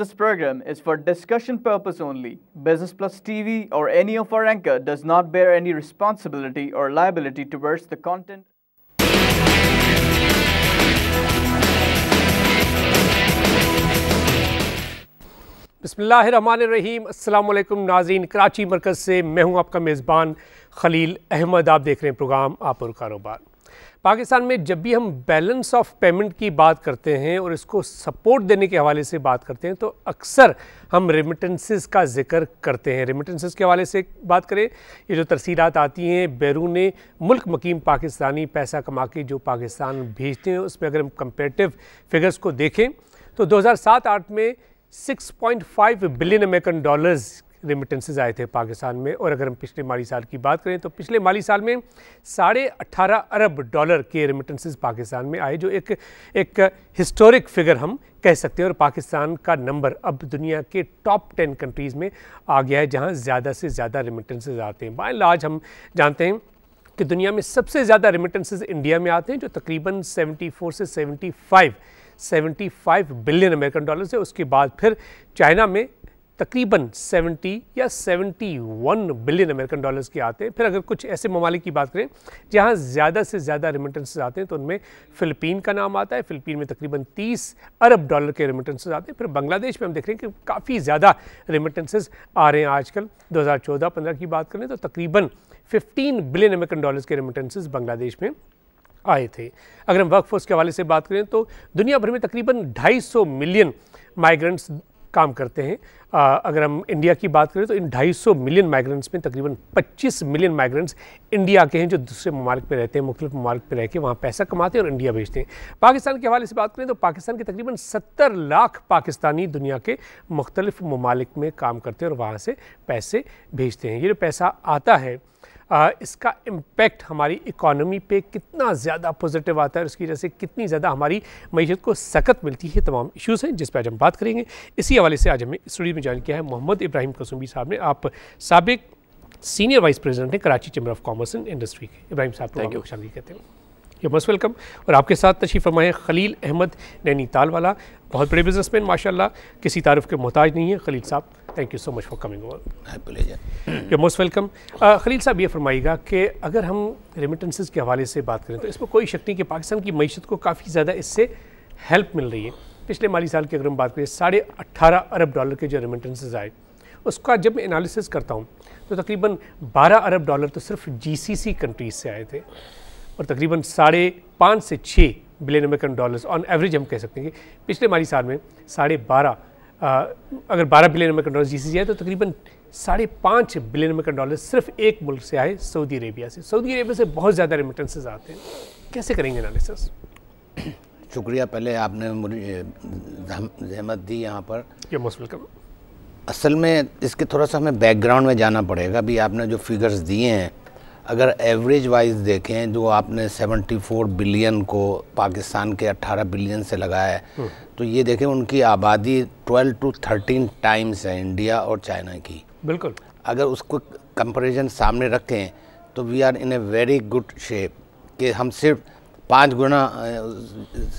This program is for discussion purpose only. Business Plus TV or any of our anchor does not bear any responsibility or liability towards the content. बसमीम अल्लाम नाजीन कराची मरकज़ से मैं हूं आपका मेज़बान खलील अहमद आप देख रहे हैं प्रोग्राम आप और कारोबार पाकिस्तान में जब भी हम बैलेंस ऑफ पेमेंट की बात करते हैं और इसको सपोर्ट देने के हवाले से बात करते हैं तो अक्सर हम रेमिटेंसेस का जिक्र करते हैं रेमिटेंसेस के हवाले से बात करें ये जो तरसीलत आती हैं बैरून मुल्क मकीम पाकिस्तानी पैसा कमा के जो पाकिस्तान भेजते हैं उसमें अगर हम कंपेटिव फिगर्स को देखें तो दो हज़ार में 6.5 बिलियन अमेरिकन डॉलर्स रिमिटेंसेज आए थे पाकिस्तान में और अगर हम पिछले माली साल की बात करें तो पिछले माली साल में साढ़े अट्ठारह अरब डॉलर के रिमिटेंसेज पाकिस्तान में आए जो एक एक हिस्टोरिक फिगर हम कह सकते हैं और पाकिस्तान का नंबर अब दुनिया के टॉप टेन कंट्रीज़ में आ गया है जहाँ ज़्यादा से ज़्यादा रिमिटेंसेज आते हैं बाई लाज हम जानते हैं कि दुनिया में सबसे ज़्यादा रिमिटेंसेज इंडिया में आते हैं जो तकरीबन फोर से सेवेंटी 75 बिलियन अमेरिकन डॉलर है उसके बाद फिर चाइना में तकरीबन 70 या 71 बिलियन अमेरिकन डॉलर्स के आते हैं फिर अगर कुछ ऐसे ममालिक की बात करें जहाँ ज़्यादा से ज़्यादा रेमिटेंसेज आते हैं तो उनमें फ़िलिपीन का नाम आता है फ़िलिपीन में तकरीबन 30 अरब डॉलर के रेमिटेंसेज आते हैं फिर बांग्लादेश में हम देख रहे हैं कि काफ़ी ज़्यादा रेमिटेंसेज आ रहे हैं आजकल दो हज़ार की बात करें तो तकरीबन फिफ्टीन बिलियन अमेरिकन डॉलर्स के रेमिटेंसेज बांग्लादेश में आए थे अगर हम वर्क फोर्स के हवाले से बात करें तो दुनिया भर में तकरीबन 250 मिलियन माइग्रेंट्स काम करते हैं आ, अगर हम इंडिया की बात करें तो इन 250 मिलियन माइग्रेंट्स में तकरीबन 25 मिलियन माइग्रेंट्स इंडिया के हैं जो दूसरे ममालिक में रहते हैं मुख्तु ममालिक में रह के वहाँ पैसा कमाते हैं और इंडिया भेजते हैं पाकिस्तान के हवाले से बात करें तो पाकिस्तान के तकरीबन सत्तर लाख पाकिस्तानी दुनिया के मुख्तलिफ ममालिक में काम करते हैं और वहाँ से पैसे भेजते हैं ये जो पैसा आता है आ, इसका इम्पेक्ट हमारी इकॉनमी पे कितना ज़्यादा पॉजिटिव आता है उसकी वजह से कितनी ज़्यादा हमारी मीशत को सकत मिलती है तमाम इश्यूज़ हैं जिस पर आज हम बात करेंगे इसी हवाले से आज हमें स्टूडियो में ज्वाइन किया है मोहम्मद इब्राहिम कसुम्बी साहब ने आप सबक सीनियर वाइस प्रेजिडेंट हैं Karachi chamber of commerce and industry के इब्राहिम साहब थैंक यू शामिल कहते हैं यू मोस्ट वेलकम और आपके साथ तशीफ फरमाए खलील अहमद नैनीताल वाला बहुत बड़े बिजनेसमैन माशाल्लाह किसी तारफ़ के मोहताज नहीं है खलील साहब thank you so much for coming over you most welcome Khalil साहब ये फरमाइएगा कि अगर हम रेमिटेंसेज के हवाले से बात करें तो इसमें कोई शक नहीं कि पाकिस्तान की मीशत को काफ़ी ज़्यादा इससे हेल्प मिल रही है पिछले माली साल की अगर हम बात करें साढ़े अट्ठारह अरब डॉलर के जो रेमिटेंसेज आए उसका जब मैं एनालिसिस करता हूँ तो तकरीबन 12 अरब डॉलर तो सिर्फ जीसीसी कंट्रीज से आए थे और तकरीबन साढ़े पाँच से छः billion American dollars on average हम कह सकते हैं कि पिछले माली साल में साढ़े बारह अगर 12 billion American dollar G C आए तो तकरीबन साढ़े पाँच बिलियन अमेरिकन डॉलर सिर्फ एक मुल्क से आए सऊदी अरेबिया से सऊदी अरेबिया से बहुत ज़्यादा रेमिटेंसेज आते हैं कैसे करेंगे एनालिसिस शुक्रिया पहले आपने मुझे जहमत दी यहाँ पर मोस्ट वेलकम असल में इसके थोड़ा सा हमें बैकग्राउंड में जाना पड़ेगा अभी आपने जो फिगर्स दिए हैं अगर एवरेज वाइज देखें जो आपने 74 बिलियन को पाकिस्तान के 18 बिलियन से लगाया है हम्म। तो ये देखें उनकी आबादी 12 टू 13 टाइम्स है इंडिया और चाइना की बिल्कुल अगर उसको कंपैरिजन सामने रखें तो we are in a very good shape कि हम सिर्फ पाँच गुना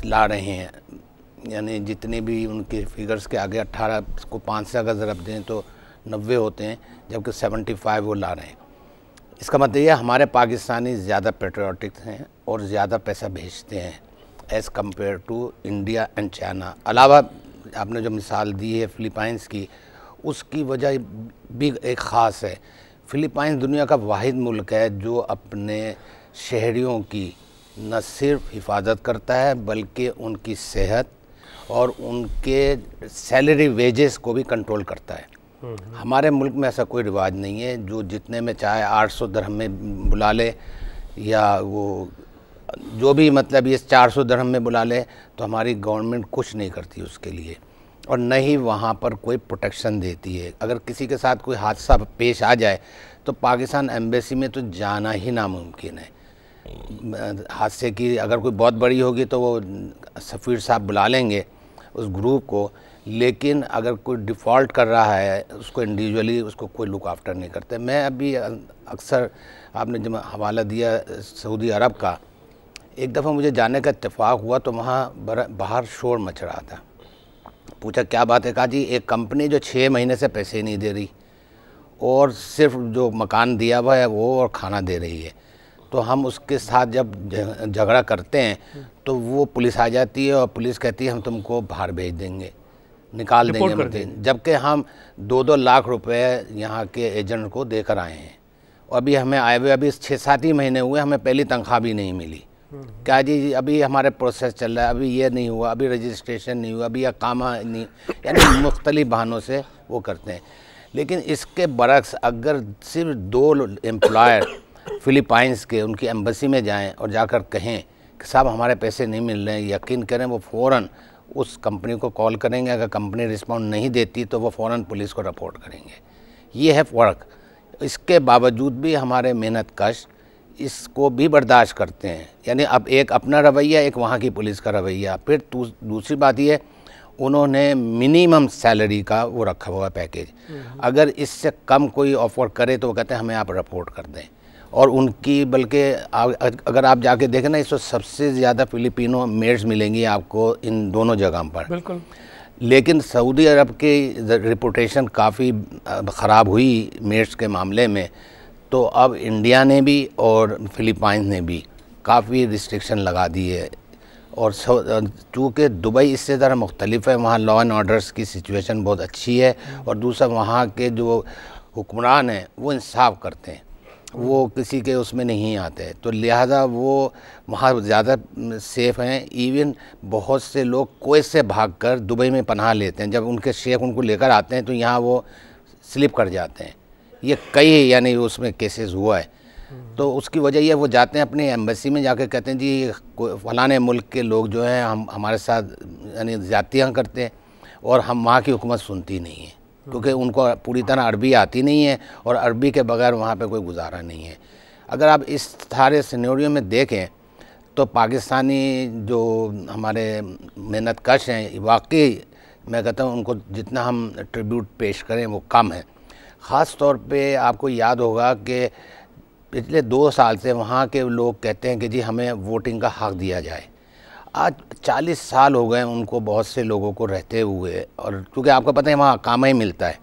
ला रहे हैं यानी जितने भी उनके फिगर्स के आगे 18 को पाँच से अगर ज़रब दें तो नब्बे होते हैं जबकि 75 वो ला रहे हैं इसका मतलब यह हमारे पाकिस्तानी ज़्यादा पेट्रियाटिक हैं और ज़्यादा पैसा भेजते हैं as compare to India and China अलावा आपने जो मिसाल दी है फ़िलिपाइंस की उसकी वजह भी एक ख़ास है फ़िलिपाइंस दुनिया का वाद मुल्क है जो अपने शहरीों की न सिर्फ हिफाजत करता है बल्कि उनकी सेहत और उनके सैलरी वेजेस को भी कंट्रोल करता है हमारे मुल्क में ऐसा कोई रिवाज नहीं है जो जितने में चाहे आठ सौ धर्म में बुला ले या वो जो भी मतलब ये चार सौ धर्म में बुला ले तो हमारी गवर्नमेंट कुछ नहीं करती उसके लिए और न ही वहाँ पर कोई प्रोटेक्शन देती है अगर किसी के साथ कोई हादसा पेश आ जाए तो पाकिस्तान एम्बेसी में तो जाना ही नामुमकिन है हादसे की अगर कोई बहुत बड़ी होगी तो वो सफ़ीर साहब बुला लेंगे उस ग्रुप को लेकिन अगर कोई डिफ़ॉल्ट कर रहा है उसको इंडिविजुअली उसको कोई लुक आफ्टर नहीं करते मैं अभी अक्सर आपने जब हवाला दिया सऊदी अरब का एक दफ़ा मुझे जाने का इतफाक़ हुआ तो वहाँ बाहर शोर मच रहा था पूछा क्या बात है कहा जी एक कंपनी जो छः महीने से पैसे नहीं दे रही और सिर्फ जो मकान दिया हुआ है वो और खाना दे रही है तो हम उसके साथ जब झगड़ा करते हैं तो वो पुलिस आ जाती है और पुलिस कहती है हम तुमको बाहर भेज देंगे निकाल देंगे मुद्दे जबकि हम दो दो लाख रुपए यहाँ के एजेंट को देकर आए हैं और अभी हमें आए हुए अभी छः सात ही महीने हुए हमें पहली तनख्वाह भी नहीं मिली हम्म। क्या जी अभी हमारे प्रोसेस चल रहा है अभी ये नहीं हुआ अभी रजिस्ट्रेशन नहीं हुआ अभी यह काम नहीं यानी मुख्तलिफ बहानों से वो करते हैं लेकिन इसके बरक्स अगर सिर्फ दो एम्प्लॉयर फ़िलिपाइंस के उनकी एम्बसी में जाएं और जाकर कहें कि साहब हमारे पैसे नहीं मिल रहे हैं यकीन करें वो फ़ौर उस कंपनी को कॉल करेंगे अगर कंपनी रिस्पॉन्ड नहीं देती तो वो फ़ौर पुलिस को रिपोर्ट करेंगे ये है फ़र्क इसके बावजूद भी हमारे मेहनत कश इसको भी बर्दाश्त करते हैं यानी अब एक अपना रवैया एक वहाँ की पुलिस का रवैया फिर दूसरी बात ये उन्होंने मिनिमम सैलरी का वो रखा हुआ पैकेज हम्म, हम्म। अगर इससे कम कोई ऑफर करे तो वो कहते हैं हमें आप रिपोर्ट कर दें और उनकी बल्कि अगर आप जाके देखें ना इस सबसे ज़्यादा फिलिपिनो मेड्स मिलेंगी आपको इन दोनों जगहों पर बिल्कुल लेकिन सऊदी अरब की रिपोटेशन काफ़ी ख़राब हुई मेड्स के मामले में तो अब इंडिया ने भी और फिलिपाइंस ने भी काफ़ी रिस्ट्रिक्शन लगा दी है और चूँकि दुबई इससे ज़रा मुख्तलिफ है वहाँ लॉ एंड ऑर्डर्स की सिचुएशन बहुत अच्छी है और दूसरा वहाँ के जो हुक्मरान हैं वो इंसाफ करते हैं वो किसी के उसमें नहीं आते तो लिहाजा वो वहाँ ज़्यादा सेफ़ हैं इवन बहुत से लोग कोई से भागकर दुबई में पनाह लेते हैं जब उनके शेख उनको लेकर आते हैं तो यहाँ वो स्लिप कर जाते हैं ये कई यानी उसमें केसेस हुआ है तो उसकी वजह यह वो जाते हैं अपने एम्बेसी में जाके कहते हैं जी फलाने मुल्क के लोग जो हैं हम हमारे साथ यानी ज़्यादतियाँ करते हैं और हम वहाँ की हुकूमत सुनती नहीं है क्योंकि उनको पूरी तरह अरबी आती नहीं है और अरबी के बगैर वहाँ पे कोई गुजारा नहीं है अगर आप इस सारे सिनेरियो में देखें तो पाकिस्तानी जो हमारे मेहनत कश हैं वाकई मैं कहता हूँ उनको जितना हम ट्रिब्यूट पेश करें वो कम है ख़ास तौर पे आपको याद होगा कि पिछले दो साल से वहाँ के लोग कहते हैं कि जी हमें वोटिंग का हक़ दिया जाए आज चालीस साल हो गए उनको बहुत से लोगों को रहते हुए और क्योंकि आपको पता है वहाँ काम ही मिलता है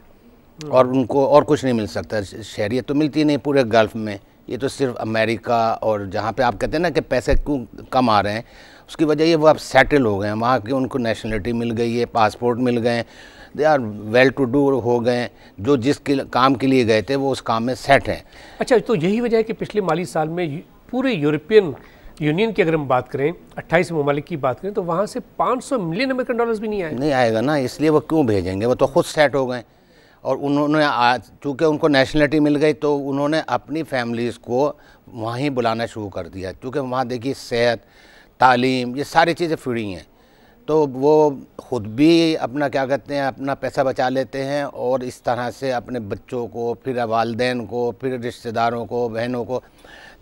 हम्म। और उनको और कुछ नहीं मिल सकता शहरियत तो मिलती नहीं पूरे गल्फ़ में ये तो सिर्फ अमेरिका और जहाँ पे आप कहते हैं ना कि पैसे क्यों कम आ रहे हैं उसकी वजह ये वो आप सेटल हो गए हैं वहाँ की उनको नेशनलिटी मिल गई है पासपोर्ट मिल गए they are well to do हो गए जो जिस काम के लिए गए थे वो उस काम में सेट हैं अच्छा तो यही वजह है कि पिछले माली साल में पूरे यूरोपियन यूनियन की अगर हम बात करें 28 ममालिक की बात करें तो वहाँ से 500 मिलियन अमेरिकन डॉलर्स भी नहीं आए नहीं आएगा ना इसलिए वो क्यों भेजेंगे वो तो खुद सेट हो गए और उन्होंने आज चूँकि उनको नेशनलिटी मिल गई तो उन्होंने अपनी फैमिलीज़ को वहीं बुलाना शुरू कर दिया क्योंकि वहाँ देखिए सेहत तालीम ये सारी चीज़ें फ्री हैं तो वो ख़ुद भी अपना क्या कहते हैं अपना पैसा बचा लेते हैं और इस तरह से अपने बच्चों को फिर वालदेन को फिर रिश्तेदारों को बहनों को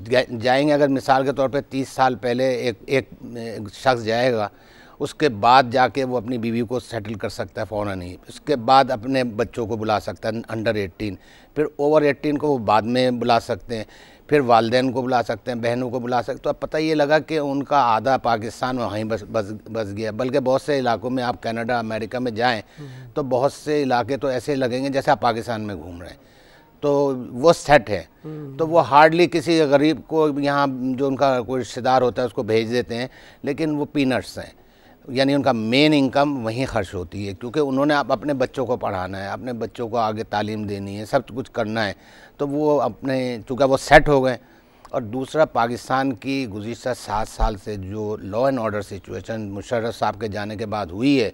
जाएंगे अगर मिसाल के तौर पे तीस साल पहले एक एक शख्स जाएगा उसके बाद जाके वो अपनी बीवी को सेटल कर सकता है फ़ौर नहीं उसके बाद अपने बच्चों को बुला सकता है अंडर एट्टीन फिर ओवर एट्टीन को वो बाद में बुला सकते हैं फिर वालदेन को बुला सकते हैं बहनों को बुला सकते हैं तो अब पता ये लगा कि उनका आधा पाकिस्तान वहीं बस बस बस गया बल्कि बहुत से इलाकों में आप कनाडा अमेरिका में जाएं हम्म। तो बहुत से इलाके तो ऐसे लगेंगे जैसे आप पाकिस्तान में घूम रहे हैं तो वो सेट है तो वो हार्डली किसी गरीब को यहाँ जो उनका कोई रिश्तेदार होता है उसको भेज देते हैं लेकिन वो पीनट्स हैं यानी उनका मेन इनकम वहीं खर्च होती है क्योंकि उन्होंने आप अपने बच्चों को पढ़ाना है अपने बच्चों को आगे तालीम देनी है सब कुछ करना है तो वो अपने चूँकि वो सेट हो गए और दूसरा पाकिस्तान की गुज्तर सात साल से जो law and order situation Musharraf साहब के जाने के बाद हुई है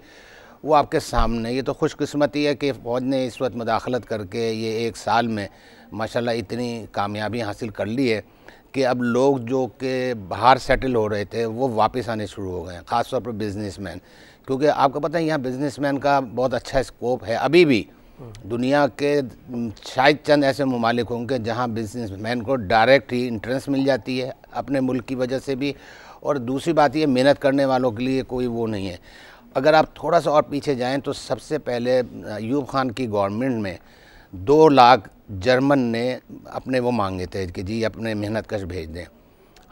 वो आपके सामने ये तो खुशकस्मती है कि फ़ौज ने इस वक्त मुदाखलत करके ये एक साल में माशाल्लाह इतनी कामयाबी हासिल कर ली है कि अब लोग जो कि बाहर सेटल हो रहे थे वो वापस आने शुरू हो गए हैं ख़ासतौर पर बिज़नेसमैन क्योंकि आपको पता है यहाँ बिज़नेसमैन का बहुत अच्छा स्कोप है अभी भी दुनिया के शायद चंद ऐसे ममालिक होंगे जहाँ मैन को डायरेक्ट ही इंट्रेंस मिल जाती है अपने मुल्क की वजह से भी और दूसरी बात ये मेहनत करने वालों के लिए कोई वो नहीं है अगर आप थोड़ा सा और पीछे जाएं तो सबसे पहले यूब खान की गवर्नमेंट में दो लाख जर्मन ने अपने वो मांगे थे कि जी अपने मेहनत कश भेज दें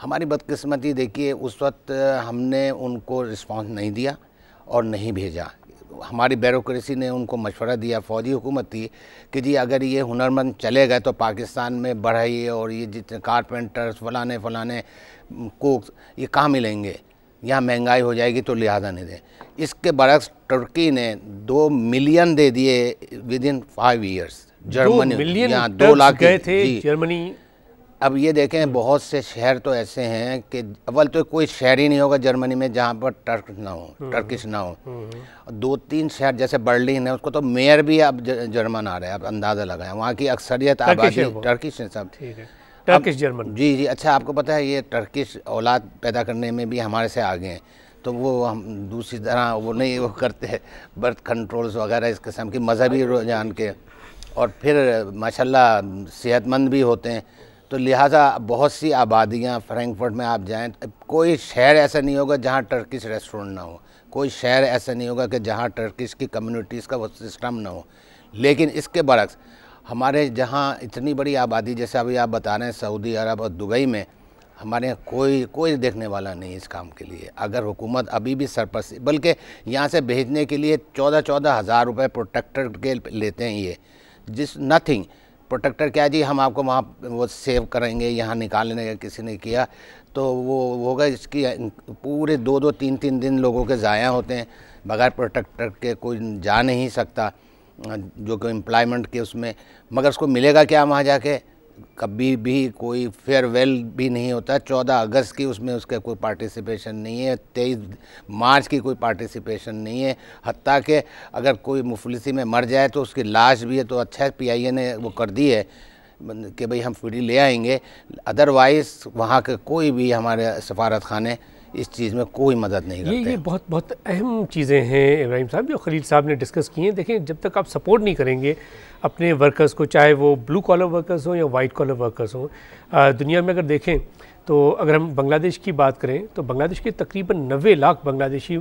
हमारी बदकिस्मती देखिए उस वक्त हमने उनको रिस्पांस नहीं दिया और नहीं भेजा हमारी बैरोक्रेसी ने उनको मशवरा दिया फ़ौजी हुकूमत थी कि जी अगर ये हुनरमंद चले गए तो पाकिस्तान में बढ़ाइए और ये जितने कारपेंटर्स फलाने फलाने कोक ये कहाँ मिलेंगे यहाँ महंगाई हो जाएगी तो लिहाजा नहीं दें इसके बरक्स टर्की ने दो मिलियन दे दिए within five years Germany million दो लाख गए थे जर्मनी अब ये देखें बहुत से शहर तो ऐसे हैं कि अव्वल तो कोई शहर ही नहीं होगा जर्मनी में जहाँ पर टर्क ना हो टर्किश हम्म, हम्म, ना हो हम्म, दो तीन शहर जैसे बर्लिन है उसको तो मेयर भी अब जर्मन आ रहा है अब अंदाज़ा लगाए वहाँ की अक्सरियत आबादी टर्किश है सब ठीक है टर्किश जर्मन जी जी अच्छा आपको पता है ये टर्किश औलाद पैदा करने में भी हमारे से आगे हैं तो वो हम दूसरी तरह वो नहीं वो करते हैं बर्थ कंट्रोल्स वगैरह इस किस्म के मजहबी अच्छा। रुझान के और फिर माशाल्लाह सेहतमंद भी होते हैं तो लिहाजा बहुत सी आबादियाँ फ्रैंकफर्ट में आप जाएँ कोई शहर ऐसा नहीं होगा जहाँ टर्किश रेस्टोरेंट ना हो कोई शहर ऐसा नहीं होगा कि जहाँ टर्किश की कम्युनिटीज़ का वो सिस्टम ना हो लेकिन इसके बरक्स हमारे जहाँ इतनी बड़ी आबादी जैसे अभी आप बता रहे हैं सऊदी अरब और दुबई में हमारे यहाँ कोई कोई देखने वाला नहीं इस काम के लिए अगर हुकूमत अभी भी सरपस बल्कि यहाँ से भेजने के लिए चौदह चौदह हज़ार रुपये प्रोटेक्टर के लेते हैं ये जिस नथिंग प्रोटेक्टर क्या जी हम आपको वहाँ वो सेव करेंगे यहाँ निकालने का किसी ने किया तो वो होगा इसकी पूरे दो दो तीन तीन दिन लोगों के ज़ाया होते हैं बगैर प्रोटेक्टर के कोई जा नहीं सकता जो कि एम्प्लॉयमेंट के उसमें मगर उसको मिलेगा क्या वहाँ जाके कभी भी कोई फेयरवेल भी नहीं होता चौदह अगस्त की उसमें उसका कोई पार्टिसिपेशन नहीं है तेईस मार्च की कोई पार्टिसिपेशन नहीं है हती के अगर कोई मुफलिसी में मर जाए तो उसकी लाश भी है तो अच्छा पी ने वो कर दी है कि भाई हम फ्री ले आएंगे अदरवाइज़ वहाँ के कोई भी हमारे सफारत खाने इस चीज़ में कोई मदद नहीं करते ये ये बहुत बहुत अहम चीज़ें हैं इब्राहिम साहब जो खलील साहब ने डिस्कस की हैं देखें जब तक आप सपोर्ट नहीं करेंगे अपने वर्कर्स को चाहे वो ब्लू कॉलर वर्कर्स हों या वाइट कॉलर वर्कर्स हों दुनिया में अगर देखें तो अगर हम बांग्लादेश की बात करें तो बांग्लादेश के तकरीबन नबे लाख बांग्लादेशी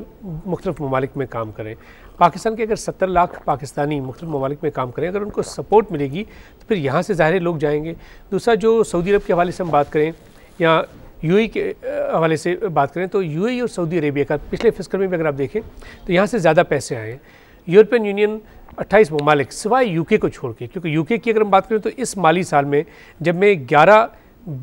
मुख्तफ ममालिक में काम करें पाकिस्तान के अगर सत्तर लाख पाकिस्तानी मुख्तु ममालिक में काम करें अगर उनको सपोर्ट मिलेगी तो फिर यहाँ से ज़ाहिर लोग जाएंगे दूसरा जो सऊदी अरब के हवाले से हम बात करें या यू के हवाले से बात करें तो यू और सऊदी अरेबिया का पिछले फिस्कल में भी अगर आप देखें तो यहाँ से ज़्यादा पैसे आए यूरोपियन यूनियन 28 ममालिक सिवाय यूके को छोड़ के क्योंकि यूके की अगर हम बात करें तो इस माली साल में जब मैं 11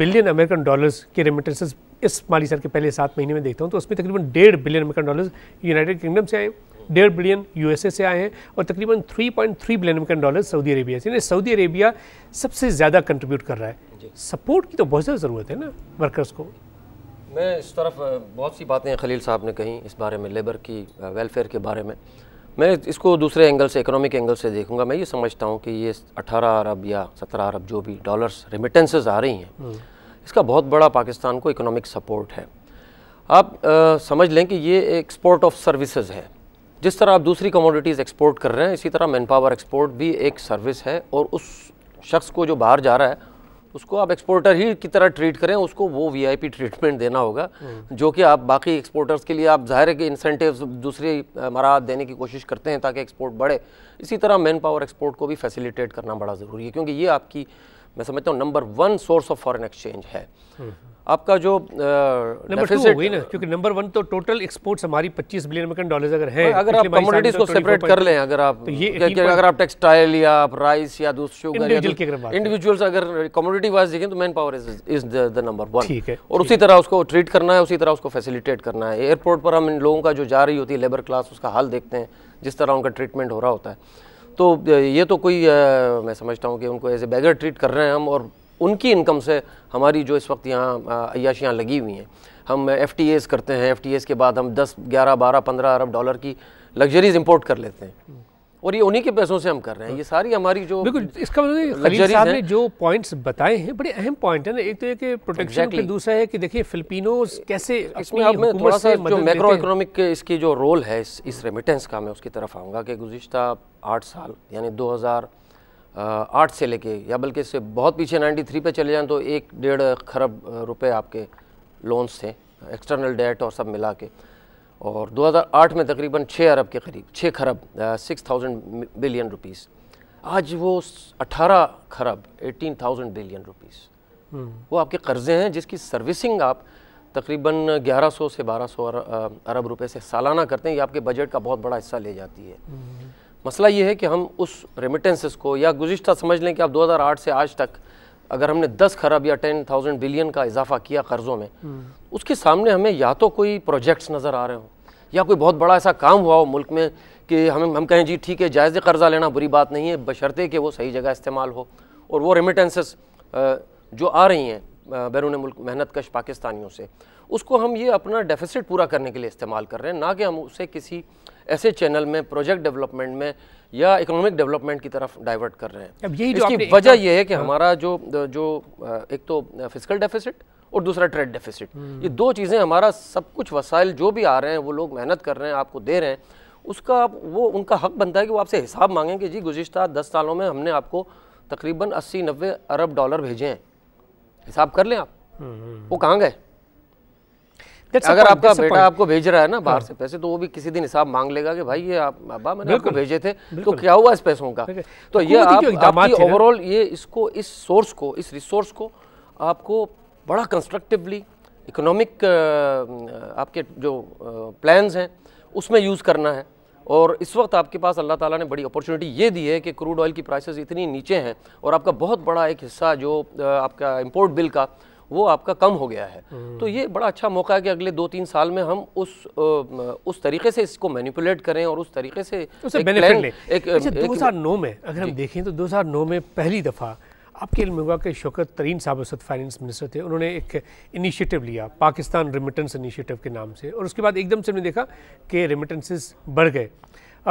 बिलियन अमेरिकन डॉलर्स के रेमिटेंसेस इस माली साल के पहले सात महीने में देखता हूँ तो उसमें तकरीबन डेढ़ billion American dollars United Kingdom से आए डेढ़ बिलियन यूएसए से आए हैं और तकरीबन 3.3 billion American dollar Saudi Arabia से यानी सऊदी अरेबिया सबसे ज़्यादा कंट्रीब्यूट कर रहा है सपोर्ट की तो बहुत ज़्यादा ज़रूरत है ना वर्कर्स को मैं इस तरफ बहुत सी बातें खलील साहब ने कहीं इस बारे में लेबर की वेलफेयर के बारे में मैं इसको दूसरे एंगल से इकोनॉमिक एंगल से देखूंगा मैं ये समझता हूँ कि ये 18 अरब या 17 अरब जो भी डॉलर्स रिमिटेंसेज आ रही हैं हम्म। इसका बहुत बड़ा पाकिस्तान को इकोनॉमिक सपोर्ट है आप आ, समझ लें कि ये एक्सपोर्ट ऑफ सर्विसेज है जिस तरह आप दूसरी कमोडिटीज़ एक्सपोर्ट कर रहे हैं इसी तरह मैन पावर एक्सपोर्ट भी एक सर्विस है और उस शख्स को जो बाहर जा रहा है उसको आप एक्सपोर्टर ही की तरह ट्रीट करें उसको वो वीआईपी ट्रीटमेंट देना होगा हम्म। जो कि आप बाकी एक्सपोर्टर्स के लिए आप जाहिर है कि इंसेंटिव दूसरी मराहत देने की कोशिश करते हैं ताकि एक्सपोर्ट बढ़े इसी तरह मैन पावर एक्सपोर्ट को भी फैसिलिटेट करना बड़ा ज़रूरी है क्योंकि ये आपकी मैं समझता हूँ number one source of foreign exchange है हम्म। आपका जो नंबर टू ना क्योंकि नंबर वन तो टोटल एक्सपोर्ट्स हमारी 25 बिलियन अमेरिकन डॉलर्स अगर हैं अगर आप कमोडिटीज को सेपरेट तो कर लें अगर आप तो ये अगर आप टेक्सटाइल या आप राइस या दूसरे इंडिविजुअल्स अगर कमोडिटी वाइज देखें तो man power is is the number one और उसी तरह उसको ट्रीट करना है उसी तरह उसको फैसिलिटेट करना है एयरपोर्ट पर हम इन लोगों का जो जा रही होती है लेबर क्लास उसका हाल देखते हैं जिस तरह उनका ट्रीटमेंट हो रहा होता है तो ये तो कोई मैं समझता हूँ कि उनको एज ए बैगर ट्रीट कर रहे हैं हम और उनकी इनकम से हमारी जो इस वक्त यहाँ अयाशियाँ लगी हुई हैं हम एफ टी एस करते हैं एफ टी एस के बाद हम दस ग्यारह बारह पंद्रह अरब डॉलर की लग्जरीज इम्पोर्ट कर लेते हैं और ये उन्हीं के पैसों से हम कर रहे हैं ये सारी हमारी जो बिल्कुल इसका मतलब खलील साहब ने जो पॉइंट्स बताए हैं बड़े अहम पॉइंट है ना एक तो ये कि प्रोटेक्शन exactly. दूसरा है कि देखिए फिलिपिनोज कैसे इसमें आप मैं थोड़ा सा जो मैक्रो इकोनॉमिक इसकी जो रोल है इस इस रेमिटेंस का मैं उसकी तरफ आऊँगा कि गुज्त आठ साल यानी दो आठ से लेके या बल्कि इससे बहुत पीछे थ्री पे चले जाए तो एक डेढ़ खरब रुपये आपके लोन्स थे एक्सटर्नल डेट और सब मिला के और 2008 में तकरीबन 6 अरब के करीब 6 खरब सिक्स थाउजेंड बिलियन रुपीस आज वो 18 खरब 18,000 बिलियन रुपीस वो आपके कर्जे हैं जिसकी सर्विसिंग आप तकरीबन 1100 से 1200 अरब रुपए से सालाना करते हैं ये आपके बजट का बहुत बड़ा हिस्सा ले जाती है हम्म। मसला ये है कि हम उस रेमिटेंसेस को या गुज्त समझ लें कि आप 2008 से आज तक अगर हमने दस खरब या टेन थाउजेंड बिलियन का इजाफा किया कर्ज़ों में उसके सामने हमें या तो कोई प्रोजेक्ट्स नज़र आ रहे हों या कोई बहुत बड़ा ऐसा काम हुआ हो मुल्क में कि हम हम कहें जी ठीक है जायज़ कर्ज़ा लेना बुरी बात नहीं है बशर्ते कि वो सही जगह इस्तेमाल हो और वो रेमिटेंसेस जो आ रही हैं बैरून मुल्क मेहनत कश पाकिस्तानियों से उसको हम ये अपना डेफिसिट पूरा करने के लिए इस्तेमाल कर रहे हैं ना कि हम उसे किसी ऐसे चैनल में प्रोजेक्ट डेवलपमेंट में या इकोनॉमिक डेवलपमेंट की तरफ डाइवर्ट कर रहे हैं अब यही इसकी वजह यह है कि हाँ। हमारा जो जो एक तो फिजिकल डेफिसिट और दूसरा ट्रेड हम्म। डेफिसिट ये दो चीज़ें हमारा सब कुछ वसाइल जो भी आ रहे हैं वो लोग मेहनत कर रहे हैं आपको दे रहे हैं उसका वो उनका हक बनता है कि वो आपसे हिसाब मांगें कि जी गुज्त दस सालों में हमने आपको तकरीबन अस्सी नब्बे अरब डॉलर भेजे हैं हिसाब कर लें आप हम्म, हम्म। वो कहाँ गए अगर आपका बेटा आपको भेज रहा है ना बाहर हाँ। से पैसे तो वो भी किसी दिन हिसाब मांग लेगा कि भाई ये आप बाबा मैंने आपको भेजे थे तो क्या हुआ इस पैसों का तो ये ओवरऑल ये इसको इस सोर्स को इस रिसोर्स को आपको बड़ा कंस्ट्रक्टिवली इकोनॉमिक आपके जो प्लान्स हैं उसमें यूज़ करना है और इस वक्त आपके पास अल्लाह ताला ने बड़ी अपॉर्चुनिटी ये दी है कि क्रूड ऑयल की प्राइसेस इतनी नीचे हैं और आपका बहुत बड़ा एक हिस्सा जो आपका इंपोर्ट बिल का वो आपका कम हो गया है हम्म। तो ये बड़ा अच्छा मौका है कि अगले दो तीन साल में हम उस उस तरीके से इसको मैनिपुलेट करें और उस तरीके से उसे बेनिफिट लें अच्छा, एक दो हज़ार नौ में अगर हम देखें तो दो हज़ार नौ में पहली दफ़ा आपके इल्म हुआ कि शौकत तरीन साहब उसद फाइनेंस मिनिस्टर थे उन्होंने एक इनिशिएटिव लिया पाकिस्तान रेमिटेंस इनिशिएटिव के नाम से और उसके बाद एकदम से हमने देखा कि रिमिटेंसेस बढ़ गए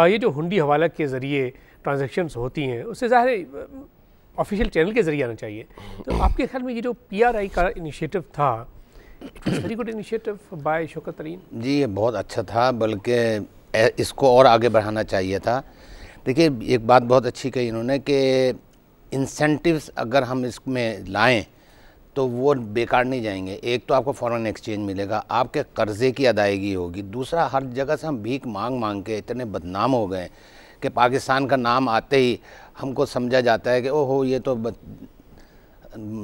ये जो हुंडी हवाला के ज़रिए ट्रांजेक्शन्स होती हैं उससे ज़ाहिर ऑफिशियल चैनल के जरिए आना चाहिए तो आपके ख्याल में ये जो पीआरआई का इनिशिएटिव था very good initiative by Shaukat Tareen ji ये बहुत अच्छा था बल्कि इसको और आगे बढ़ाना चाहिए था देखिए एक बात बहुत अच्छी कही इन्होंने कि इंसेंटिव्स अगर हम इसमें लाएँ तो वो बेकार नहीं जाएंगे एक तो आपको फ़ॉरेन एक्सचेंज मिलेगा आपके कर्ज़े की अदायगी होगी दूसरा हर जगह से हम भीख मांग मांग के इतने बदनाम हो गए कि पाकिस्तान का नाम आते ही हमको समझा जाता है कि ओहो ये तो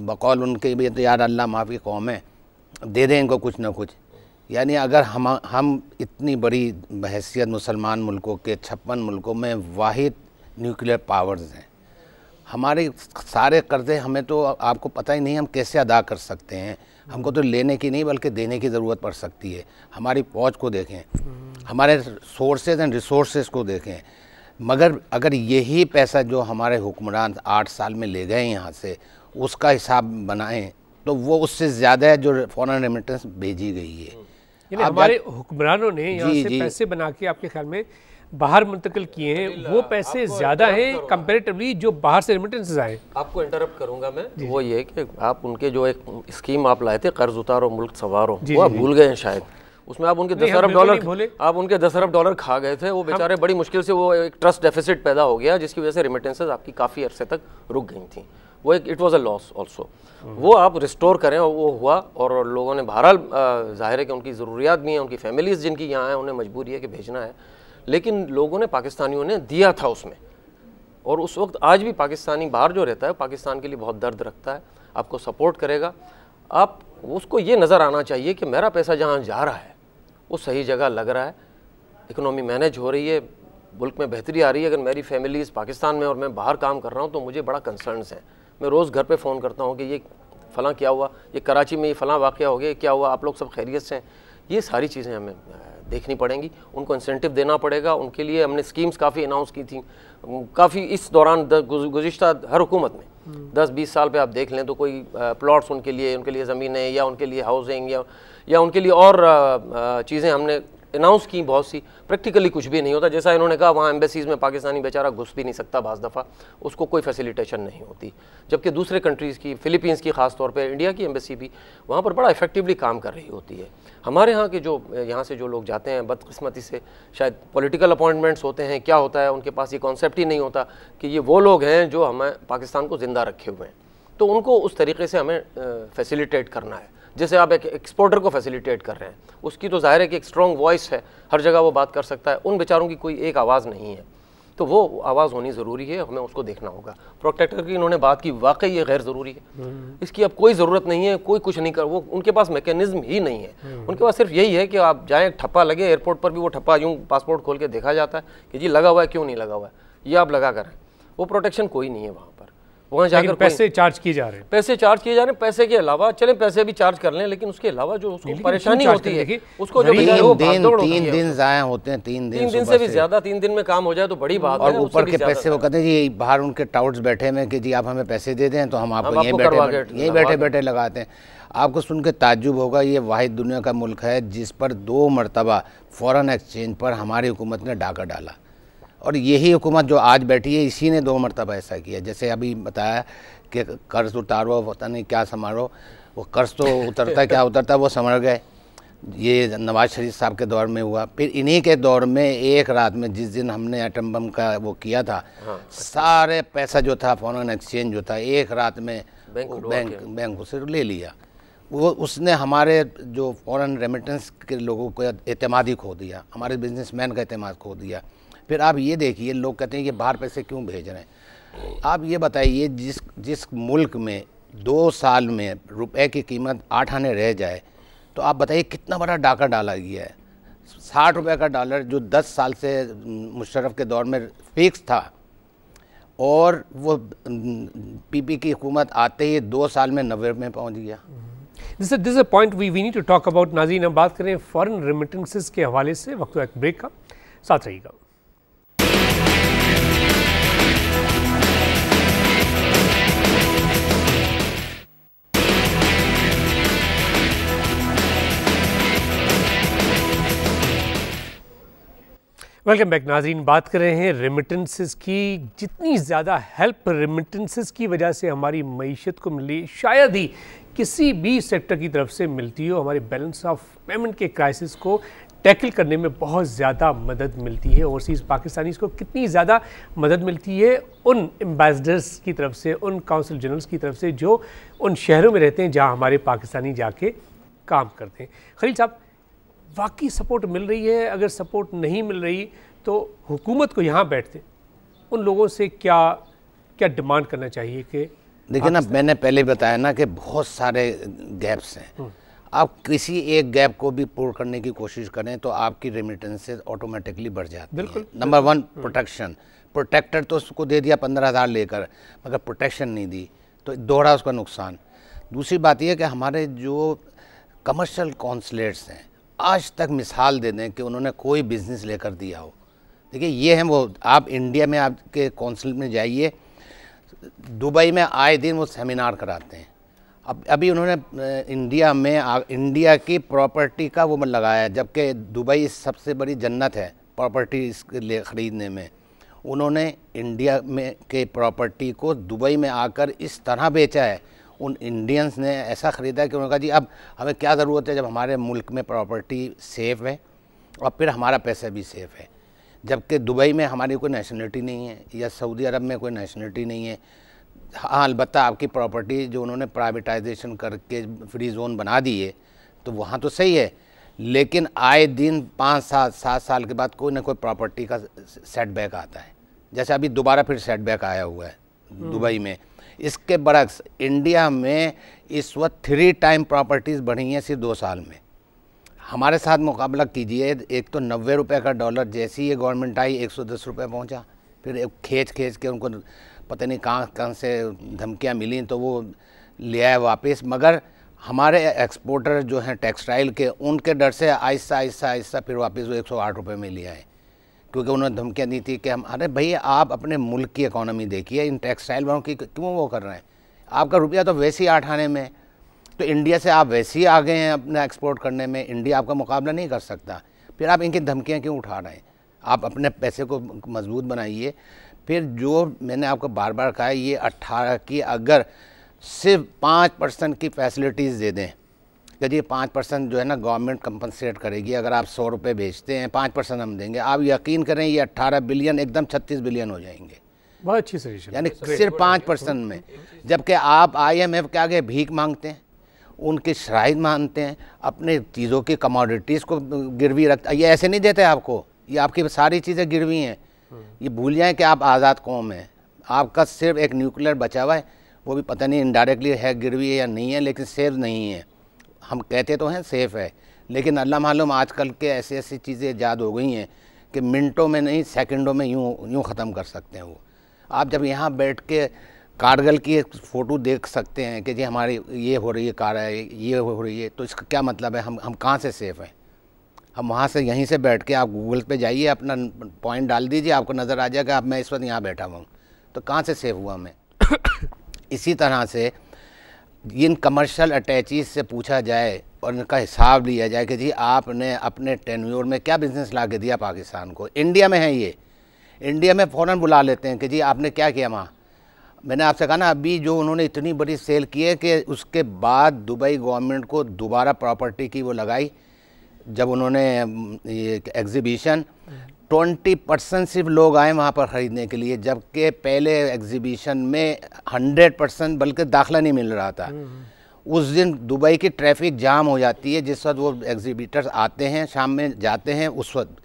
बकौल उनके भी तो यार अल्लाह माफ़ी कौम है दे दें इनको कुछ ना कुछ यानी अगर हम हम इतनी बड़ी बहसीत मुसलमान मुल्कों के छप्पन मुल्कों में वाहिद न्यूक्लियर पावर्स हैं हमारे सारे कर्ज़े हमें तो आपको पता ही नहीं हम कैसे अदा कर सकते हैं हमको तो लेने की नहीं बल्कि देने की ज़रूरत पड़ सकती है हमारी फौज को देखें हमारे सोर्सेज एंड रिसोर्स को देखें मगर अगर यही पैसा जो हमारे हुक्मरान आठ साल में ले गए यहाँ से उसका हिसाब बनाएं तो वो उससे ज़्यादा है जो फॉरन रेमिटेंस भेजी गई है हमारे हुक्मरानों ने यहाँ से जी, पैसे बना के आपके ख्याल में बाहर मुंतकिल किए हैं वो पैसे ज़्यादा हैं कंपेरेटिवली जो बाहर से रेमिटेंस आए आपको इंटरप्ट करूँगा मैं वो ये कि आप उनके जो एक स्कीम आप लाए थे कर्ज उतारो मुल्क सवारो वो भूल गए हैं शायद उसमें आप उनके दस अरब डॉलर आप उनके दस अरब डॉलर खा गए थे वो बेचारे बड़ी मुश्किल से वो एक ट्रस्ट डेफिसिट पैदा हो गया जिसकी वजह से रिमिटेंसेज आपकी काफ़ी अरसे तक रुक गई थी वो एक it was a loss also वो आप रिस्टोर करें और वो हुआ और लोगों ने बहरहाल जाहिर है कि उनकी ज़रूरियात भी हैं उनकी फैमिलीज़ जिनकी यहाँ हैं उन्हें मजबूरी है कि भेजना है लेकिन लोगों ने पाकिस्तानियों ने दिया था उसमें और उस वक्त आज भी पाकिस्तानी बाहर जो रहता है पाकिस्तान के लिए बहुत दर्द रखता है आपको सपोर्ट करेगा आप उसको ये नज़र आना चाहिए कि मेरा पैसा जहाँ जा रहा है वो सही जगह लग रहा है इकनॉमी मैनेज हो रही है मुल्क में बेहतरी आ रही है अगर मेरी फैमिलीज़ पाकिस्तान में और मैं बाहर काम कर रहा हूँ तो मुझे बड़ा कंसर्नस है मैं रोज़ घर पर फ़ोन करता हूँ कि ये फ़लाँ क्या हुआ ये कराची में ये फ़लाँ वाक़ हो गया क्या हुआ आप लोग सब खैरियत से हैं ये सारी चीज़ें हमें देखनी पड़ेंगी उनको इंसेंटिव देना पड़ेगा उनके लिए हमने स्कीम्स काफ़ी अनाउंस की थी काफ़ी इस दौरान गुज्त हर हुकूमत में हम्म। दस बीस साल पर आप देख लें तो कोई प्लाट्स उनके लिए उनके लिए ज़मीनें या उनके लिए हाउसिंग या या उनके लिए और चीज़ें हमने अनाउंस की बहुत सी प्रैक्टिकली कुछ भी नहीं होता जैसा इन्होंने कहा वहाँ एम्बेसीज़ में पाकिस्तानी बेचारा घुस भी नहीं सकता बाज़ दफ़ा उसको कोई फैसिलिटेशन नहीं होती जबकि दूसरे कंट्रीज़ की फ़िलीपींस की ख़ास तौर पे इंडिया की एम्बेसी भी वहाँ पर बड़ा इफेक्टिवली काम कर रही होती है हमारे यहाँ के जो यहाँ से जो लोग जाते हैं बदकस्मती से शायद पोलिटिकल अपॉइंटमेंट्स होते हैं क्या होता है उनके पास ये कॉन्सेप्ट ही नहीं होता कि ये वो लोग हैं जो हमें पाकिस्तान को ज़िंदा रखे हुए हैं तो उनको उस तरीके से हमें फैसिलिटेट करना है जैसे आप एक एक्सपोर्टर को फैसिलिटेट कर रहे हैं उसकी तो ज़ाहिर है कि एक स्ट्रॉन्ग वॉइस है हर जगह वो बात कर सकता है उन बेचारों की कोई एक आवाज़ नहीं है तो वो आवाज़ होनी ज़रूरी है हमें उसको देखना होगा प्रोटेक्टर की इन्होंने बात की वाकई ये गैर ज़रूरी है हम्म। इसकी अब कोई ज़रूरत नहीं है कोई कुछ नहीं कर वो उनके पास मैकेनिज्म ही नहीं है हम्म। उनके पास सिर्फ यही है कि आप जाएँ ठप्पा लगे एयरपोर्ट पर भी वो ठप्पा यूँ पासपोर्ट खोल के देखा जाता है कि जी लगा हुआ है क्यों नहीं लगा हुआ है ये आप लगा करें वो प्रोटेक्शन कोई नहीं है वहाँ वहाँ जाकर पैसे चार्ज किए जा रहे हैं पैसे चार्ज किए जा रहे हैं पैसे के अलावा चले पैसे भी चार्ज कर लें लेकिन उसके अलावा जो उसको परेशानी होती है उसको जो तीन दिन तीन दिन जाया होते हैं तीन दिन तीन दिन से भी ज्यादा तीन दिन में काम हो जाए तो बड़ी बात और ऊपर के पैसे वो कहते हैं बाहर उनके टाउट बैठे में कि जी आप हमें पैसे दे दें तो हम आपको यहीं बैठे यहीं बैठे बैठे लगाते हैं आपको सुन के ताजुब होगा ये वाहिद दुनिया का मुल्क है जिस पर दो मरतबा फ़ॉरन एक्सचेंज पर हमारी हुकूमत ने डाका डाला और यही हुकूमत जो आज बैठी है इसी ने दो मरतबा ऐसा किया जैसे अभी बताया कि कर्ज़ उतारो पता नहीं क्या समारो वो कर्ज़ तो उतरता क्या उतरता वो समर गए ये नवाज शरीफ साहब के दौर में हुआ फिर इन्हीं के दौर में एक रात में जिस दिन हमने एटम बम का वो किया था हाँ, सारे पैसा जो था फॉरन एक्सचेंज जो था एक रात में बैंक बैंक, बैंक उसे ले लिया वो उसने हमारे जो फॉरेन रेमिटेंस के लोगों को अतमाद ही खो दिया हमारे बिजनेसमैन का अतमाद खो दिया फिर आप ये देखिए लोग कहते हैं कि बाहर पैसे क्यों भेज रहे हैं आप ये बताइए जिस जिस मुल्क में दो साल में रुपए की कीमत आठ आने रह जाए तो आप बताइए कितना बड़ा डाका डाला गया है साठ रुपये का डॉलर जो दस साल से मुशरफ के दौर में फिक्स था और वो पीपी की हुकूमत आते ही दो साल में नब्बे में पहुंच गया this this point we we need to talk about नाजीन हम बात करें फॉरेन रेमिटेंसेस के हवाले से वक्त ब्रेक तो का साथ रहिएगा वेलकम बैक नाजरीन बात कर रहे हैं रेमिटेंसेस की जितनी ज़्यादा हेल्प रेमिटेंसेस की वजह से हमारी मीशत को मिली शायद ही किसी भी सेक्टर की तरफ से मिलती हो हमारे बैलेंस ऑफ पेमेंट के क्राइसिस को टैकल करने में बहुत ज़्यादा मदद मिलती है ओवरसीज़ पाकिस्तानीज़ को कितनी ज़्यादा मदद मिलती है उन एम्बेसडर्स की तरफ से उन काउंसिल जनरल्स की तरफ से जो उन शहरों में रहते हैं जहाँ हमारे पाकिस्तानी जाके काम करते हैं खलील साहब वाकई सपोर्ट मिल रही है अगर सपोर्ट नहीं मिल रही तो हुकूमत को यहाँ बैठते उन लोगों से क्या क्या डिमांड करना चाहिए कि देखिए ना मैंने पहले बताया ना कि बहुत सारे गैप्स हैं हम्म। आप किसी एक गैप को भी पूर्ण करने की कोशिश करें तो आपकी रेमिटेंसेज ऑटोमेटिकली बढ़ जाती बिल्कुल नंबर वन प्रोटेक्शन प्रोटेक्टर तो उसको दे दिया पंद्रह हज़ार लेकर मगर प्रोटेक्शन नहीं दी तो दोहरा उसका नुकसान दूसरी बात यह कि हमारे जो कमर्शल कौंसलेट्स हैं आज तक मिसाल दे दें कि उन्होंने कोई बिज़नेस लेकर दिया हो देखिए ये हैं वो आप इंडिया में आपके कौंसिल में जाइए दुबई में आए दिन वो सेमिनार कराते हैं अब अभी उन्होंने इंडिया में आ, इंडिया की प्रॉपर्टी का वो लगाया है जबकि दुबई सबसे बड़ी जन्नत है प्रॉपर्टी इसके ख़रीदने में उन्होंने इंडिया में के प्रॉपर्टी को दुबई में आकर इस तरह बेचा है उन इंडियंस ने ऐसा ख़रीदा कि उन्होंने कहा जी अब हमें क्या ज़रूरत है जब हमारे मुल्क में प्रॉपर्टी सेफ़ है और फिर हमारा पैसा भी सेफ़ है जबकि दुबई में हमारी कोई नेशनलिटी नहीं है या सऊदी अरब में कोई नेशनलिटी नहीं है हाँ अलबत्त आपकी प्रॉपर्टी जो उन्होंने प्राइवेटाइजेशन करके फ्री जोन बना दी है तो वहाँ तो सही है लेकिन आए दिन पाँच सात सात साल के बाद कोई ना कोई प्रॉपर्टी का सेटबैक आता है जैसे अभी दोबारा फिर सेटबैक आया हुआ है हम्म। दुबई में इसके बरक्स इंडिया में इस वक्त थ्री टाइम प्रॉपर्टीज़ बढ़ी हैं सिर्फ दो साल में हमारे साथ मुकाबला कीजिए एक तो नब्बे रुपये का डॉलर जैसे ही ये गवर्नमेंट आई एक सौ दस रुपये पहुँचा फिर एक खेच खींच के उनको पता नहीं कहाँ कहाँ से धमकियाँ मिली तो वो ले आए वापस मगर हमारे एक्सपोर्टर जो हैं टेक्सटाइल के उनके डर से आहिस्ता आहिस्ता आहिस्ता फिर वापस वो एक सौ आठ रुपये में ले आए क्योंकि उन्होंने धमकियाँ दी थी कि हम अरे भैया आप अपने मुल्क की इकोनॉमी देखिए इन टेक्सटाइल वालों की क्यों वो कर रहे हैं आपका रुपया तो वैसे ही आठ आने में तो इंडिया से आप वैसे ही आ गए हैं अपना एक्सपोर्ट करने में इंडिया आपका मुकाबला नहीं कर सकता फिर आप इनकी धमकियाँ क्यों उठा रहे हैं आप अपने पैसे को मजबूत बनाइए फिर जो मैंने आपको बार बार कहा ये अट्ठारह की अगर सिर्फ पाँच परसेंट की फैसिलिटीज़ दे दें यदि पाँच परसेंट जो है ना गवर्नमेंट कंपनसेट करेगी अगर आप सौ रुपये बेचते हैं पाँच परसेंट हम देंगे आप यकीन करें ये अट्ठारह बिलियन एकदम छत्तीस बिलियन हो जाएंगे बहुत अच्छी सजेशन यानी सिर्फ पाँच परसेंट में जबकि आप आईएमएफ के आगे भीख मांगते हैं उनके शराइ मानते हैं अपने चीज़ों की कमोडिटीज़ को गिरवी रखते ये ऐसे नहीं देते आपको ये आपकी सारी चीज़ें गिरवी हैं हम्म। ये भूल जाएँ कि आप आज़ाद कौम हैं आपका सिर्फ एक न्यूक्लियर बचा हुआ है वो भी पता नहीं इनडायरेक्टली है गिरवी है या नहीं है लेकिन सेफ नहीं है हम कहते तो हैं सेफ़ है लेकिन अल्लाह मालूम आजकल के ऐसी ऐसी चीज़ें ईजाद हो गई हैं कि मिनटों में नहीं सेकंडों में यूँ यूँ ख़त्म कर सकते हैं वो आप जब यहाँ बैठ के कारगल की एक फ़ोटो देख सकते हैं कि जी हमारी ये हो रही है कार है ये हो रही है तो इसका क्या मतलब है हम हम कहाँ से सेफ़ हैं हम वहाँ से यहीं से बैठ के आप गूगल पे जाइए अपना पॉइंट डाल दीजिए आपको नज़र आ जाएगा आप मैं इस वक्त यहाँ बैठा हुआ हूँ तो कहाँ से सेफ हुआ मैं इसी तरह से इन कमर्शियल अटैचीज से पूछा जाए और इनका हिसाब लिया जाए कि जी आपने अपने टेन्योर में क्या बिज़नेस ला के दिया पाकिस्तान को इंडिया में है ये इंडिया में फ़ौरन बुला लेते हैं कि जी आपने क्या किया वहाँ मैंने आपसे कहा ना अभी जो उन्होंने इतनी बड़ी सेल की है कि उसके बाद दुबई गवर्नमेंट को दोबारा प्रॉपर्टी की वो लगाई जब उन्होंने ये एग्ज़िबिशन ट्वेंटी परसेंट सिर्फ लोग आए वहाँ पर ख़रीदने के लिए जबकि पहले एग्जीबिशन में हंड्रेड परसेंट बल्कि दाखिला नहीं मिल रहा था हम्म, हम्म। उस दिन दुबई की ट्रैफिक जाम हो जाती है जिस वक्त वो एग्जीबिटर्स आते हैं शाम में जाते हैं उस वक्त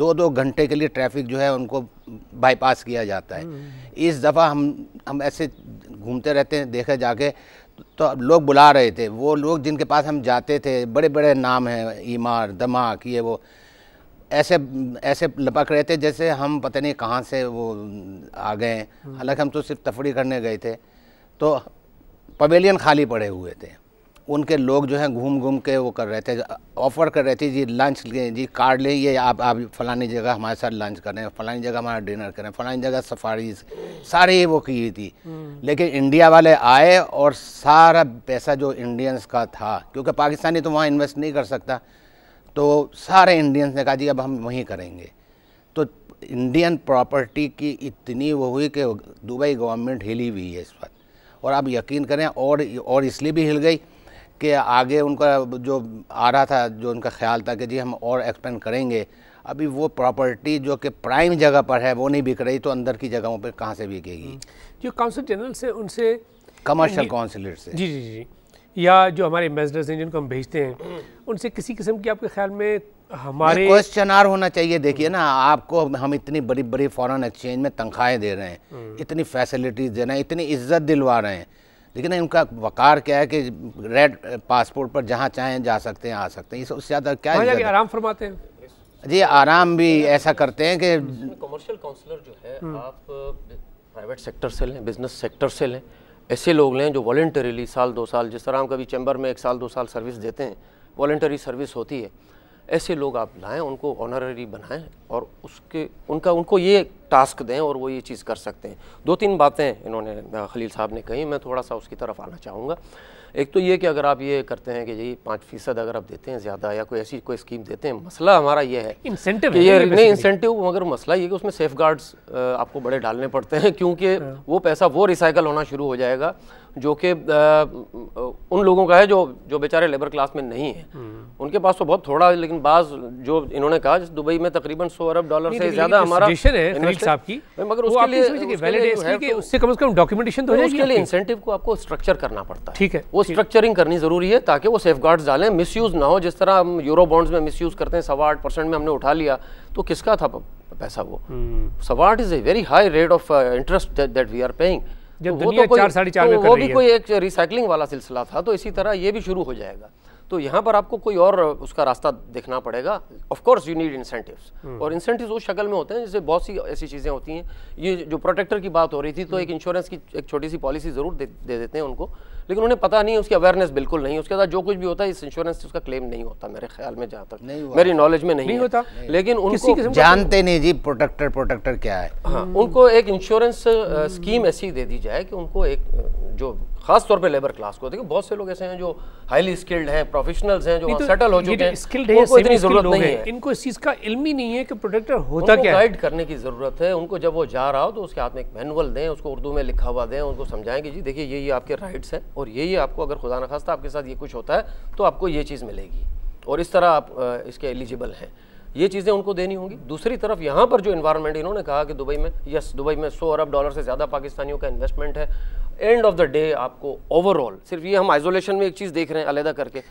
दो दो घंटे के लिए ट्रैफिक जो है उनको बाईपास किया जाता है हम्म, इस दफ़ा हम हम ऐसे घूमते रहते हैं देखे जाके तो लोग बुला रहे थे वो लोग जिनके पास हम जाते थे बड़े बड़े नाम हैं ईमार दमाक ये वो ऐसे ऐसे लपक रहे थे जैसे हम पता नहीं कहाँ से वो आ गए हम्म। हालांकि हम तो सिर्फ तफरी करने गए थे तो पवेलियन खाली पड़े हुए थे उनके लोग जो हैं घूम घूम के वो कर रहे थे ऑफ़र कर रहे थे जी लंच जी कार्ड लें ये आप आप फलानी जगह हमारे साथ लंच करें फलानी जगह हमारा डिनर करें फलानी जगह सफारी सारी वो की थी हम्म। लेकिन इंडिया वाले आए और सारा पैसा जो इंडियंस का था क्योंकि पाकिस्तानी तो वहाँ इन्वेस्ट नहीं कर सकता तो सारे इंडियंस ने कहा जी अब हम वहीं करेंगे तो इंडियन प्रॉपर्टी की इतनी वो हुई कि दुबई गवर्नमेंट हिली हुई है इस बार और आप यकीन करें और और इसलिए भी हिल गई कि आगे उनका जो आ रहा था जो उनका ख्याल था कि जी हम और एक्सपेंड करेंगे अभी वो प्रॉपर्टी जो कि प्राइम जगह पर है वो नहीं बिक रही तो अंदर की जगहों पर कहाँ से बिकेगी जो काउंसिल जनरल से उनसे कमर्शियल काउंसिलर से जी जी जी या जो हमारे एम्बेसडर्स हैं जिनको हम भेजते हैं उनसे किसी किस्म की आपके ख्याल में हमारे क्वेश्चन आर होना चाहिए देखिए ना आपको हम इतनी बड़ी बड़ी फॉरेन एक्सचेंज में तनख्वाहें दे रहे हैं हम्म। इतनी फैसिलिटीज़ दे रहे हैं इतनी इज्जत दिलवा रहे हैं लेकिन इनका वकार क्या है कि रेड पासपोर्ट पर जहाँ चाहें जा सकते हैं आ सकते हैं उससे ज़्यादा क्या है आराम फरमाते हैं जी आराम भी ऐसा करते हैं कि कमर्शियल काउंसलर जो है हम्म। आप प्राइवेट सेक्टर से लें बिजनेस सेक्टर से लें ऐसे लोग लें जो वॉल्टरीली साल दो साल जिस तरह हम कभी चैम्बर में एक साल दो साल सर्विस देते हैं वॉल्टरी सर्विस होती है ऐसे लोग आप लाएं उनको ऑनररी बनाएं और उसके उनका उनको ये टास्क दें और वो ये चीज़ कर सकते हैं दो तीन बातें इन्होंने खलील साहब ने कही मैं थोड़ा सा उसकी तरफ आना चाहूँगा एक तो ये कि अगर आप ये करते हैं कि जी पाँच फीसद अगर आप देते हैं ज़्यादा या कोई ऐसी कोई स्कीम देते हैं मसला हमारा ये है इंसेंटिव ये नहीं इंसेंटिव मगर मसला ये कि उसमें सेफ आपको बड़े डालने पड़ते हैं क्योंकि हाँ। वो पैसा वो रिसाइकल होना शुरू हो जाएगा जो कि उन लोगों का है जो जो बेचारे लेबर क्लास में नहीं है हम्म। उनके पास तो बहुत थोड़ा लेकिन बाज जो इन्होंने कहा दुबई में तकरीबन सौ अरब डॉलर से ज्यादा हमारा साहब की मगर उसके लिए तो- कम से कम डॉक्यूमेंटेशन तो उसके लिए इंसेंटिव को आपको स्ट्रक्चर करना पड़ता है ठीक है वो स्ट्रक्चरिंग करनी जरूरी है ताकि वो सेफ गार्ड डालें मिस ना हो जिस तरह हम यूरो बॉन्ड्स में मिस करते हैं सवा आठ परसेंट में हमने उठा लिया तो किसका था पैसा वो सवाट is a very high rate of interest that we are paying जब तो दुनिया तो चार साढ़े चार तो वो भी कोई एक रिसाइकलिंग वाला सिलसिला था तो इसी तरह ये भी शुरू हो जाएगा तो यहाँ पर आपको कोई और उसका रास्ता देखना पड़ेगा of course you need incentive और इंसेंटिव उस शक्ल में होते हैं जैसे बहुत सी ऐसी चीज़ें होती हैं ये जो प्रोटेक्टर की बात हो रही थी तो हम्म। एक इंश्योरेंस की एक छोटी सी पॉलिसी ज़रूर दे, दे देते हैं उनको लेकिन उन्हें पता नहीं उसकी अवेयरनेस बिल्कुल नहीं उसके साथ जो कुछ भी होता है इस इंश्योरेंस उसका क्लेम नहीं होता मेरे ख्याल में जहाँ तक मेरी नॉलेज में नहीं, नहीं होता लेकिन जानते नहीं जी प्रोटेक्टर प्रोटेक्टर क्या है हाँ उनको एक इंश्योरेंस स्कीम ऐसी दे दी जाए कि उनको एक जो खास तौर पे लेबर क्लास को देखिए बहुत से लोग ऐसे हैं जो हाईली स्किल्ड हैं प्रोफेशनल्स हैं जो तो सेटल हो चुके हैं स्किल्ड है इतनी जरूरत नहीं है इनको इस चीज़ का इल्म ही नहीं है कि प्रोटेक्टर होता क्या गाइड करने की ज़रूरत है उनको जब वो जा रहा हो तो उसके हाथ में एक मैनुअल दें उसको उर्दू में लिखा हुआ दें उनको समझाएं कि जी देखिए ये ये आपके राइट्स हैं और ये ये आपको अगर खुदा नखास्ता आपके साथ ये कुछ होता है तो आपको ये चीज़ मिलेगी और इस तरह आप इसके एलिजिबल हैं ये चीज़ें उनको देनी होंगी दूसरी तरफ यहाँ पर जो इन्वायरमेंट इन्होंने कहा कि दुबई में यस दुबई में सौ अरब डॉलर से ज़्यादा पाकिस्तानियों का इन्वेस्टमेंट है एंड ऑफ द डे आपको ओवरऑल सिर्फ ये हम आइसोलेशन में एक चीज़ देख रहे हैं अलहदा करके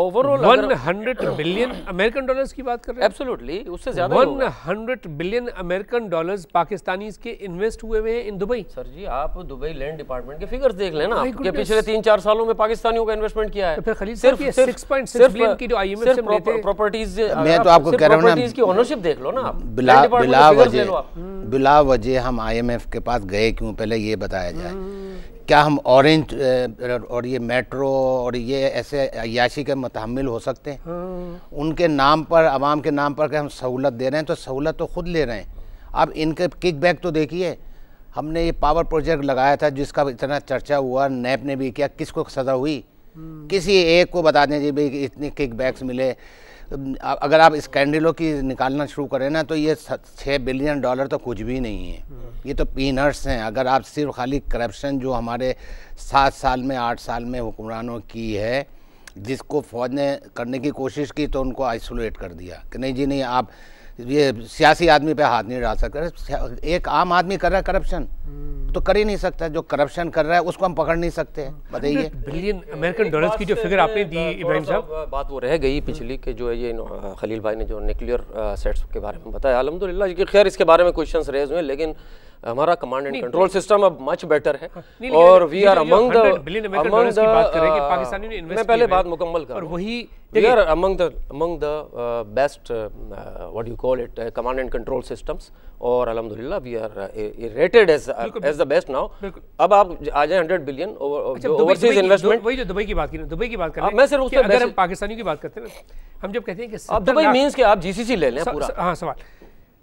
overall one hundred billion American dollars की बात कर रहे हैं एब्सोल्युटली उससे ज्यादा one hundred billion American dollars Pakistani के इन्वेस्ट हुए हुए हैं इन दुबई सर जी आप दुबई लैंड डिपार्टमेंट के फिगर्स देख लेना आपके पिछले तीन चार सालों में पाकिस्तानियों का इन्वेस्टमेंट किया है तो फिर खरीद सिर्फ सिक्स पॉइंट सिक्स बिलियन की जो आई एम एफ से प्रॉपर्टीज मैं तो आपको कह रहा हूँ प्रॉपर्टीज की ओनरशिप देख लो ना आप बिला वजह बिला वजह हम आई एम एफ के पास गए क्यों पहले ये बताया जाए हम्म। क्या हम ऑरेंज और ये मेट्रो और ये ऐसे अयाशी के मतहमल हो सकते हैं हाँ। उनके नाम पर आवाम के नाम पर हम सहूलत दे रहे हैं तो सहूलत तो खुद ले रहे हैं अब इनके किक बैक तो देखिए हमने ये पावर प्रोजेक्ट लगाया था जिसका इतना चर्चा हुआ नैप ने भी किया किसको सज़ा हुई हम्म। किसी एक को बता दें जी भाई इतने किक बैक्स मिले अगर आप स्कैंडलों की निकालना शुरू करें ना तो ये छः बिलियन डॉलर तो कुछ भी नहीं है हम्म। ये तो पीनर्स हैं अगर आप सिर्फ खाली करप्शन जो हमारे सात साल में आठ साल में हुक्मरानों की है जिसको फौज ने करने की कोशिश की तो उनको आइसोलेट कर दिया कि नहीं जी नहीं आप ये सियासी आदमी पे हाथ नहीं डाल सकते एक आम आदमी कर रहा है करप्शन तो कर ही नहीं सकता जो करप्शन कर रहा है उसको हम पकड़ नहीं सकते हम्म। बताइए बिलियन अमेरिकन डॉलर्स की जो फिगर आपने दी इब्राहिम साहब बात वो रह गई पिछली कि जो है ये खलील भाई ने जो न्यूक्लियर सेट्स के बारे में बताया अलहमदिल्ला खैर इसके बारे में क्वेश्चन रेज हुए लेकिन हमारा कमांड एंड कंट्रोल सिस्टम अब मच बेटर है हाँ, और we are among the the among Pakistani ने इन्वेस्ट मैं पहले बात मुकम्मल कर वही we are among the among the best what you call it command and control systems और अल्हम्दुलिल्लाह we are rated as as the best now अब आप आ जाए हंड्रेड बिलियन ओवरसीज इन्वेस्टमेंट वही जो दुबई की बात की दुबई की बात कर मैं सिर्फ उसके अगर हम पाकिस्तानियों की बात करते हैं हम जब कहते हैं कि दुबई मीन्स कि आप जीसीसी ले लें पूरा हाँ सवाल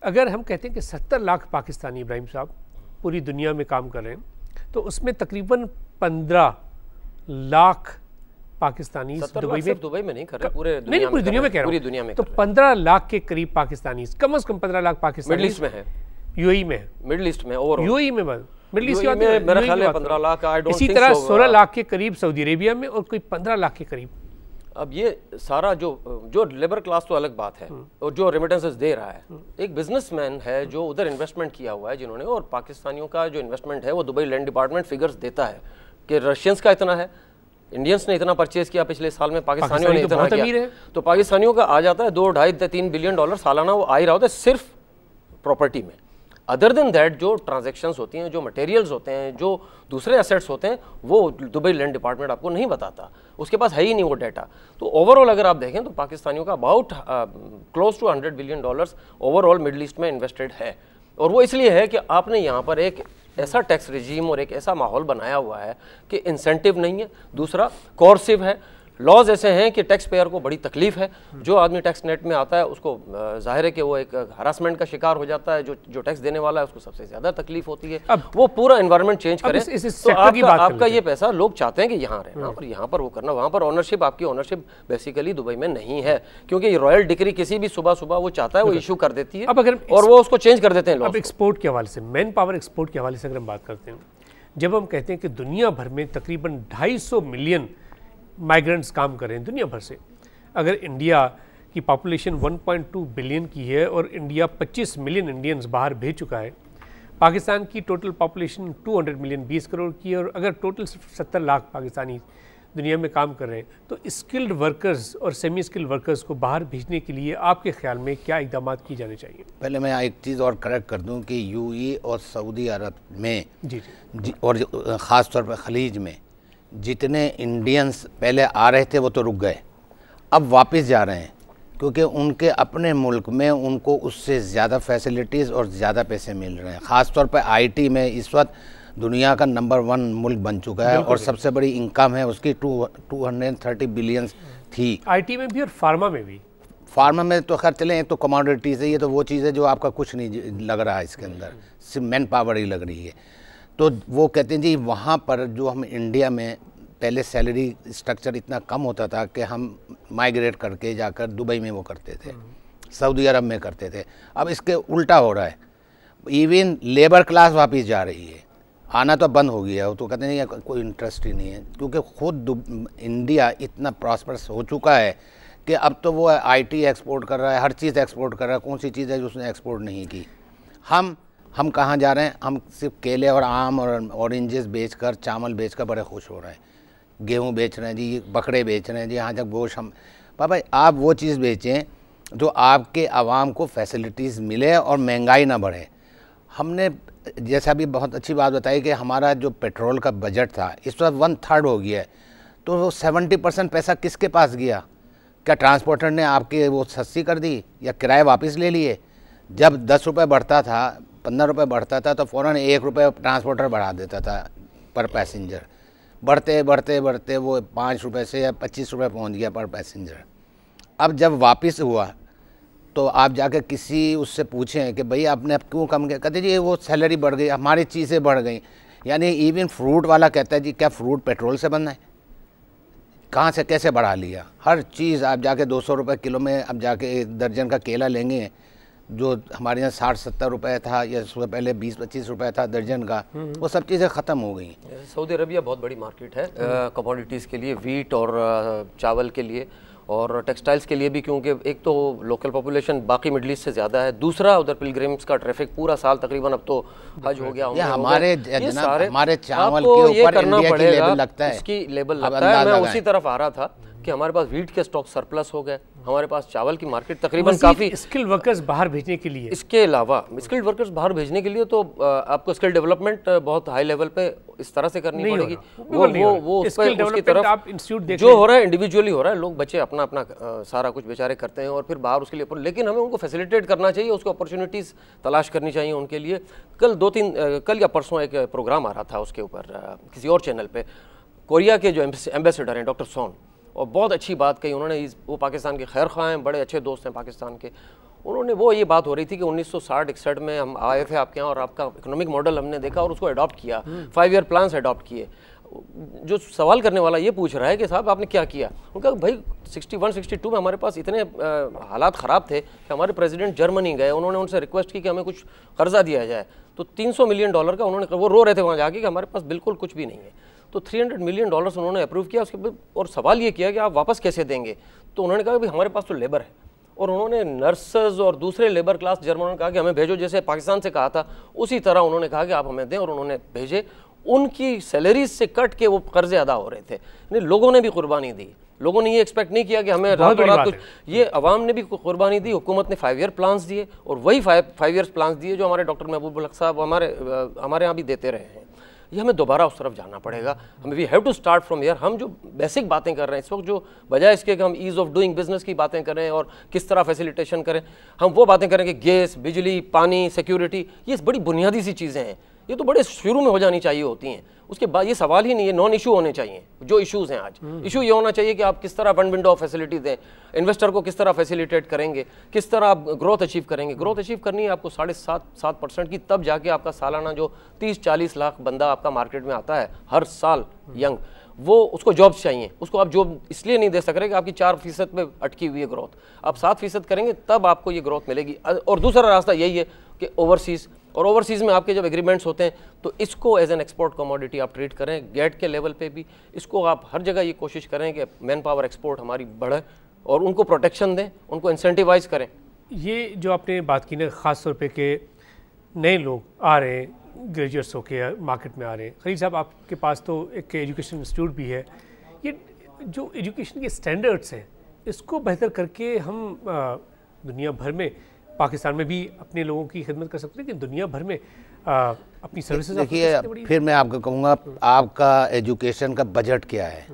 अगर हम कहते हैं कि सत्तर लाख पाकिस्तानी इब्राहिम साहब पूरी दुनिया में काम कर रहे हैं तो उसमें तकरीबन पंद्रह लाख पाकिस्तानी दुबई में दुबई में नहीं कर रहे पूरे दुनिया नहीं, पूरी दुनिया में कह रहा पूरी दुनिया में तो पंद्रह लाख के करीब पाकिस्तानी कम अज कम पंद्रह लाख पाकिस्तानी में है यूएई में मिडल ईस्ट में और यूएई में बस मिडल ईस्ट में मेरा ख्याल है लाख आई डोंट इसी तरह सोलह uh, लाख के करीब सऊदी अरेबिया में और कोई पंद्रह लाख के करीब अब ये सारा जो जो लेबर क्लास तो अलग बात है हम्म। और जो रेमिटेंसेस दे रहा है हम्म। एक बिजनेसमैन है हम्म। जो उधर इन्वेस्टमेंट किया हुआ है जिन्होंने और पाकिस्तानियों का जो इन्वेस्टमेंट है वो दुबई लैंड डिपार्टमेंट फिगर्स देता है कि रशियंस का इतना है इंडियंस ने इतना परचेज किया पिछले साल में पाकिस्तानियों ने तो इतना किया तो पाकिस्तानियों का आ जाता है दो ढाई तीन बिलियन डॉलर सालाना वो आ ही रहा होता है सिर्फ प्रॉपर्टी में अदर देन दैट जो ट्रांजेक्शन्स होती हैं जो मटेरियल्स होते हैं जो दूसरे असेट्स होते हैं वो दुबई लैंड डिपार्टमेंट आपको नहीं बताता उसके पास है ही नहीं वो डाटा तो ओवरऑल अगर आप देखें तो पाकिस्तानियों का about close to hundred billion dollars overall middle east में इन्वेस्टेड है और वो इसलिए है कि आपने यहाँ पर एक ऐसा टैक्स रिजीम और एक ऐसा माहौल बनाया हुआ है कि इंसेंटिव नहीं है दूसरा कॉर्सिव है लॉज ऐसे हैं कि टैक्स पेयर को बड़ी तकलीफ है हम्म। जो आदमी टैक्स नेट में आता है उसको जाहिर है कि वो एक हरासमेंट का शिकार हो जाता है जो जो टैक्स देने वाला है उसको सबसे ज्यादा तकलीफ होती है अब, वो पूरा इन्वायरमेंट चेंज करें इस, इस इस तो आपका, की बात आपका ये पैसा लोग चाहते हैं कि यहाँ रहना हम्म। और यहाँ पर वो करना वहाँ पर ऑनरशिप आपकी ऑनरशिप बेसिकली दुबई में नहीं है क्योंकि रॉयल डिग्री किसी भी सुबह सुबह वो चाहता है वो इशू कर देती है अब अगर और वो उसको चेंज कर देते हैं लोग एक्सपोर्ट के हवाले से मैन पावर एक्सपोर्ट के हवाले से अगर हम बात करते हैं जब हम कहते हैं कि दुनिया भर में तकरीबन ढाई मिलियन माइग्रेंट्स काम कर रहे हैं दुनिया भर से अगर इंडिया की पॉपुलेशन 1.2 बिलियन की है और इंडिया 25 मिलियन इंडियंस बाहर भेज चुका है पाकिस्तान की टोटल पॉपुलेशन 200 मिलियन 20 करोड़ की है और अगर टोटल सिर्फ सत्तर लाख पाकिस्तानी दुनिया में काम कर रहे हैं तो स्किल्ड वर्कर्स और सेमी स्किल्ड वर्कर्स को बाहर भेजने के लिए आपके ख्याल में क्या इकदाम किए जाने चाहिए पहले मैं एक चीज़ और करेक्ट कर दूं कि यूएई e और सऊदी अरब में जी जी और ख़ास तौर पर खलीज में जितने इंडियंस पहले आ रहे थे वो तो रुक गए अब वापस जा रहे हैं क्योंकि उनके अपने मुल्क में उनको उससे ज़्यादा फैसिलिटीज़ और ज़्यादा पैसे मिल रहे हैं ख़ासतौर पर आई में इस वक्त दुनिया का नंबर वन मुल्क बन चुका है और सबसे बड़ी इनकम है उसकी two two hundred thirty billions थी आईटी में भी और फार्मा में भी फार्मा में तो खैर चले एक तो कमोडिटीज़ है ये तो वो चीज़ है जो आपका कुछ नहीं लग रहा है इसके अंदर सिर्फ मैन पावर ही लग रही है तो वो कहते हैं जी वहाँ पर जो हम इंडिया में पहले सैलरी स्ट्रक्चर इतना कम होता था कि हम माइग्रेट करके जाकर दुबई में वो करते थे सऊदी हम्म। अरब में करते थे अब इसके उल्टा हो रहा है इवन लेबर क्लास वापस जा रही है आना तो बंद हो गया हो तो कहते हैं कोई इंटरेस्ट ही नहीं है क्योंकि खुद इंडिया इतना प्रॉस्परस हो चुका है कि अब तो वो आईटी एक्सपोर्ट कर रहा है हर चीज़ एक्सपोर्ट कर रहा है कौन सी चीज़ है जो उसने एक्सपोर्ट नहीं की हम हम कहाँ जा रहे हैं हम सिर्फ केले और आम और ऑरेंजेस बेचकर चावल बेचकर बड़े खुश हो रहे हैं गेहूँ बेच रहे हैं जी बकरे बेच रहे हैं जी यहाँ तक गोश हम पापा आप वो चीज़ बेचें जो आपके आवाम को फैसिलिटीज़ मिले और महंगाई ना बढ़े हमने जैसा भी बहुत अच्छी बात बताई कि हमारा जो पेट्रोल का बजट था इस वक्त वन थर्ड हो गया है तो वो सेवेंटी परसेंट पैसा किसके पास गया क्या ट्रांसपोर्टर ने आपके वो सस्ती कर दी या किराए वापस ले लिए जब दस रुपये बढ़ता था पंद्रह रुपये बढ़ता था तो फ़ौर एक रुपये ट्रांसपोर्टर बढ़ा देता था पर पैसेंजर बढ़ते बढ़ते बढ़ते वो पाँच रुपये से या पच्चीस रुपये पहुँच गया पर पैसेंजर अब जब वापस हुआ तो आप जाके किसी उससे पूछें कि भई आपने अब क्यों कम किया कहते जी वो सैलरी बढ़ गई हमारी चीज़ें बढ़ गई यानी इवन फ्रूट वाला कहता है जी क्या फ्रूट पेट्रोल से बनना है कहाँ से कैसे बढ़ा लिया हर चीज़ आप जाके दो सौ रुपये किलो में अब जाके एक दर्जन का केला लेंगे जो हमारे यहाँ साठ सत्तर रुपए था या उससे पहले बीस पच्चीस रुपए था दर्जन का हम्म, हम्म। वो सब चीज़ें ख़त्म हो गई सऊदी अरबिया बहुत बड़ी मार्केट है कमोडिटीज़ हम्म। के लिए वीट और चावल के लिए और टेक्सटाइल्स के लिए भी क्योंकि एक तो लोकल पॉपुलेशन बाकी मिडल ईस्ट से ज़्यादा है दूसरा उधर पिलग्रिम्स का ट्रैफिक पूरा साल तकरीबन अब तो हज हो गया ये हमारे सारे हमारे चावल के ऊपर करना पड़ेगा लगता है इसकी लेबल लगता है मैं उसी तरफ आ रहा था कि हमारे पास वीट के स्टॉक सरप्लस हो गए हमारे पास चावल की मार्केट तकरीबन काफ़ी स्किल वर्कर्स बाहर भेजने के लिए इसके अलावा स्किल्ड वर्कर्स बाहर भेजने के लिए तो आपको स्किल डेवलपमेंट बहुत हाई लेवल पे इस तरह से करनी पड़ेगी वो वो वो उस पर उसकी तरफ जो हो रहा है इंडिविजुअली हो रहा है लोग बच्चे अपना अपना सारा कुछ बेचारे करते हैं और फिर बाहर उसके लिए लेकिन हमें उनको फैसिलिटेट करना चाहिए उसको अपॉर्चुनिटीज़ तलाश करनी चाहिए उनके लिए कल दो तीन कल या परसों एक प्रोग्राम आ रहा था उसके ऊपर किसी और चैनल पर कोरिया के जो एम्बेसडर हैं डॉक्टर सोन और बहुत अच्छी बात कही उन्होंने इस वो पाकिस्तान के खैर खां हैं बड़े अच्छे दोस्त हैं पाकिस्तान के उन्होंने वो ये बात हो रही थी कि 1960 इकसठ में हम आए थे आपके यहाँ और आपका इकोनॉमिक मॉडल हमने देखा और उसको अडॉप्ट किया फाइव ईयर प्लान्स अडॉप्ट किए जो सवाल करने वाला ये पूछ रहा है कि साहब आपने क्या किया उनका भाई 61 62 में हमारे पास इतने हालात ख़राब थे कि हमारे प्रेसिडेंट जर्मनी गए उन्होंने उनसे रिक्वेस्ट की कि हमें कुछ कर्जा दिया जाए तो 300 मिलियन डॉलर का उन्होंने वो रो रहे थे वहाँ जाके कि हमारे पास बिल्कुल कुछ भी नहीं है तो 300 मिलियन डॉलर्स उन्होंने अप्रूव किया उसके बाद और सवाल ये किया कि आप वापस कैसे देंगे तो उन्होंने कहा कि हमारे पास तो लेबर है और उन्होंने नर्सेज और दूसरे लेबर क्लास जर्मनों ने कहा कि हमें भेजो जैसे पाकिस्तान से कहा था उसी तरह उन्होंने कहा कि आप हमें दें और उन्होंने भेजे उनकी सैलरीज से कट के वो कर्जे अदा हो रहे थे नहीं लोगों ने भी कुर्बानी दी लोगों ने ये एक्सपेक्ट नहीं किया कि हमें रात रात कुछ ये अवाम ने भी कुर्बानी दी हुकूमत ने फाइव ईयर प्लान्स दिए और वही फाइव फाइव ईयर्स प्लान्स दिए जो हमारे डॉक्टर महबूब हक साहब हमारे हमारे यहाँ भी देते रहे हैं ये हमें दोबारा उस तरफ जाना पड़ेगा हमें we have to start from year हम जो बेसिक बातें कर रहे हैं इस वक्त जो बजाय इसके कि हम ईज़ ऑफ डूइंग बिजनेस की बातें करें और किस तरह फैसिलिटेशन करें हम वो बातें करें कि गैस बिजली पानी सिक्योरिटी ये बड़ी बुनियादी सी चीज़ें हैं ये तो बड़े शुरू में हो जानी चाहिए होती हैं उसके बाद ये सवाल ही नहीं है नॉन इशू होने चाहिए जो इशूज़ हैं आज इशू हम्म। ये होना चाहिए कि आप किस तरह वन विंडो फैसिलिटी दें इन्वेस्टर को किस तरह फैसिलिटेट करेंगे किस तरह आप ग्रोथ अचीव करेंगे ग्रोथ हम्म। अचीव करनी है आपको साढ़े सात सात परसेंट की तब जाके आपका सालाना जो तीस चालीस लाख बंदा आपका मार्केट में आता है हर साल यंग हम्म। वो उसको जॉब्स चाहिए उसको आप जॉब इसलिए नहीं दे सक रहे कि आपकी चार फीसद पर अटकी हुई है ग्रोथ आप सात फीसद करेंगे तब आपको ये ग्रोथ मिलेगी और दूसरा रास्ता यही है कि ओवरसीज़ और ओवरसीज़ में आपके जब एग्रीमेंट्स होते हैं तो इसको एज एन एक्सपोर्ट कमोडिटी आप ट्रीट करें गेट के लेवल पे भी इसको आप हर जगह ये कोशिश करें कि मैन पावर एक्सपोर्ट हमारी बढ़े और उनको प्रोटेक्शन दें उनको इंसेंटिवाइज करें ये जो आपने बात की ना ख़ास तौर पर के नए लोग आ रहे हैं ग्रेजुएट्स होकर मार्केट में आ रहे हैं खरीद साहब आपके पास तो एक एजुकेशन इंस्टीट्यूट भी है ये जो एजुकेशन के स्टैंडर्ड्स हैं इसको बेहतर करके हम दुनिया भर में पाकिस्तान में भी अपने लोगों की खिदमत कर सकते हैं कि दुनिया भर में आ, अपनी सर्विसेज देखिए फिर मैं आपको कहूँगा हम्म। आपका एजुकेशन का बजट क्या है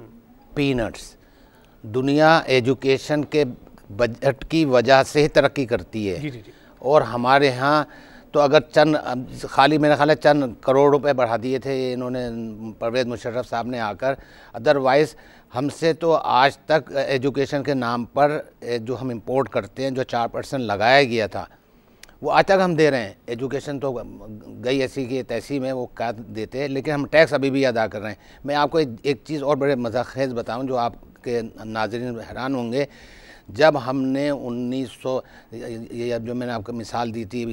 पीनट्स हम्म। दुनिया एजुकेशन के बजट की वजह से ही तरक्की करती है जी, जी, जी। और हमारे यहाँ तो अगर चंद खाली मेरा ख्याल है चंद करोड़ रुपए बढ़ा दिए थे इन्होंने परवेज़ मुशर्रफ साहब ने आकर अदरवाइज़ हमसे तो आज तक एजुकेशन के नाम पर जो हम इंपोर्ट करते हैं जो चार परसेंट लगाया गया था वो आज तक हम दे रहे हैं एजुकेशन तो गई ऐसी की तैसी में वो क्या देते हैं लेकिन हम टैक्स अभी भी अदा कर रहे हैं मैं आपको एक, एक चीज़ और बड़े मजाखेज़ बताऊँ जो आपके नाजरन हैरान होंगे जब हमने 1900 ये जो मैंने आपको मिसाल दी थी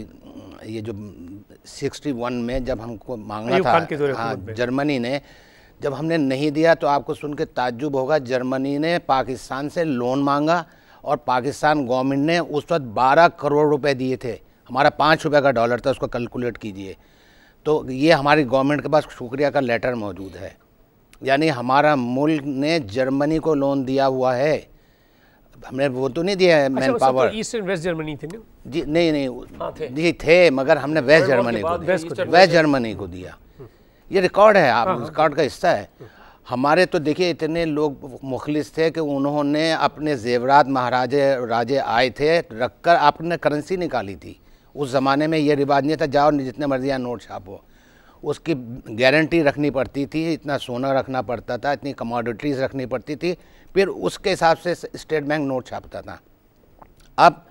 ये जो 61 में जब हमको मांगना था तो हाँ जर्मनी ने जब हमने नहीं दिया तो आपको सुन के ताज्जुब होगा जर्मनी ने पाकिस्तान से लोन मांगा और पाकिस्तान गवर्नमेंट ने उस वक्त 12 करोड़ रुपए दिए थे हमारा पाँच रुपये का डॉलर था उसको कैलकुलेट कीजिए तो ये हमारी गवर्नमेंट के पास शुक्रिया का लेटर मौजूद है यानी हमारा मुल्क ने जर्मनी को लोन दिया हुआ है हमने वो तो नहीं दिया है अच्छा, मैन तो पावर ईस्ट वेस्ट जर्मनी थे जी नहीं नहीं हाँ, जी थे मगर हमने वेस्ट जर्मनी को वेस्ट जर्मनी को दिया ये रिकॉर्ड है आप रिकॉर्ड हाँ, हाँ। का हिस्सा है हमारे तो देखिए इतने लोग मुखलिस थे कि उन्होंने अपने जेवरात महाराजे राजे आए थे रख कर आपने करेंसी निकाली थी उस ज़माने में ये रिवाज नहीं था जाओ जितने मर्जी यहाँ नोट छापो उसकी गारंटी रखनी पड़ती थी इतना सोना रखना पड़ता था इतनी कमोडिटीज़ रखनी पड़ती थी फिर उसके हिसाब से स्टेट बैंक नोट छापता था अब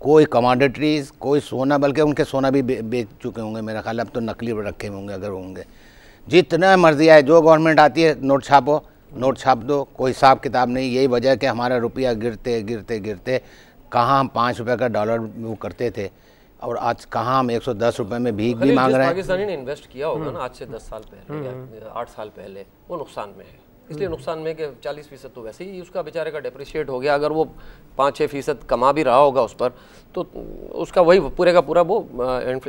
कोई कमोडिटीज़ कोई सोना बल्कि उनके सोना भी बेच चुके होंगे मेरा ख्याल अब तो नकली रखे होंगे अगर होंगे जितना मर्जी आए जो गवर्नमेंट आती है नोट छापो नोट छाप दो कोई हिसाब किताब नहीं यही वजह है कि हमारा रुपया गिरते गिरते गिरते कहाँ हम पाँच रुपये का डॉलर वो करते थे और आज कहाँ हम एक सौ दस रुपये में भीख तो भी मांग रहे हैं पाकिस्तानी ने इन्वेस्ट किया होगा ना हम्म। आज से दस साल पहले हम्म। आठ साल पहले वो नुकसान में है हम्म। इसलिए नुकसान में कि चालीस फीसद तो वैसे ही उसका बेचारे का डिप्रिशिएट हो गया अगर वो पाँच छः फीसद कमा भी रहा होगा उस पर तो उसका वही पूरे का पूरा वो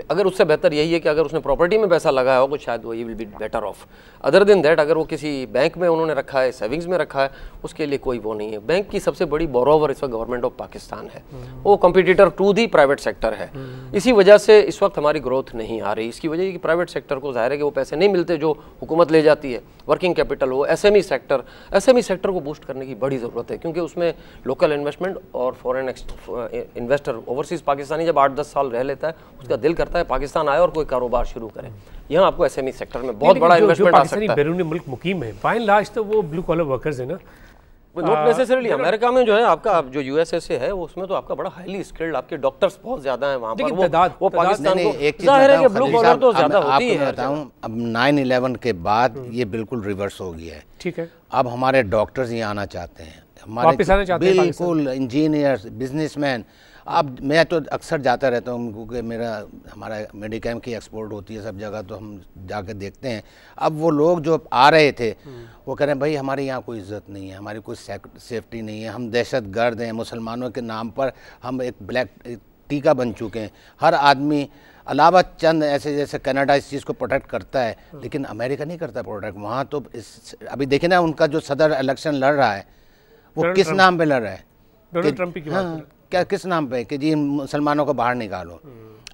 अगर उससे बेहतर यही है कि अगर उसने प्रॉपर्टी में पैसा लगाया हो तो शायद वो ये will be better off other than that अगर वो किसी बैंक में उन्होंने रखा है सेविंग्स में रखा है उसके लिए कोई वो नहीं है बैंक की सबसे बड़ी बोरोवर इस वक्त गवर्नमेंट ऑफ पाकिस्तान है हम्म। वो competitor to the private sector है हम्म। इसी वजह से इस वक्त हमारी ग्रोथ नहीं आ रही इसकी वजह कि प्राइवेट सेक्टर को जाहिर है कि वो पैसे नहीं मिलते जो हुकूमत ले जाती है वर्किंग कैपिटल हो एस सेक्टर एस सेक्टर को बूस्ट करने की बड़ी ज़रूरत है क्योंकि उसमें लोकल इन्वेस्टमेंट और foreign investor uh, overseas Pakistani जब आठ दस साल रह लेता है उसका दिल करता है पाकिस्तान आए और कोई कारोबार शुरू करें यहाँ आपको एस एम सेक्टर में बहुत बड़ा इन्वेस्टमेंट आ सकता है बैरून मुल्क मुकीम है बाई लास्ट तो वो ब्लू कॉलर वर्कर्स है ना नॉट नेसेसरली अमेरिका में जो है आपका जो यूएसए से है उसमें तो आपका बड़ा हाईली स्किल्ड आपके डॉक्टर्स बहुत ज्यादा है वहाँ पर वो, वो पाकिस्तान एक जाहिर है कि ब्लू कॉलर तो ज्यादा होती है बताऊँ अब नाइन इलेवन के बाद हम्म। ये बिल्कुल रिवर्स हो गया है ठीक है अब हमारे डॉक्टर्स ये आना चाहते हैं हमारे बिल्कुल इंजीनियर्स बिजनेसमैन अब मैं तो अक्सर जाता रहता हूँ क्योंकि मेरा हमारा मेडिकैम की एक्सपोर्ट होती है सब जगह तो हम जाकर देखते हैं अब वो लोग जो आ रहे थे वो कह रहे हैं भाई हमारे यहाँ कोई इज्जत नहीं है हमारी कोई सेफ्टी नहीं है हम दहशत गर्द हैं मुसलमानों के नाम पर हम एक ब्लैक टीका बन चुके हैं हर आदमी अलावा चंद ऐसे जैसे कनाडा इस चीज़ को प्रोटेक्ट करता है लेकिन अमेरिका नहीं करता प्रोटेक्ट वहाँ तो इस अभी देखे ना उनका जो सदर इलेक्शन लड़ रहा है वो किस नाम पे लड़ रहा है डोनाल्ड ट्रंप की हाँ, क्या किस नाम पे कि जी मुसलमानों को बाहर निकालो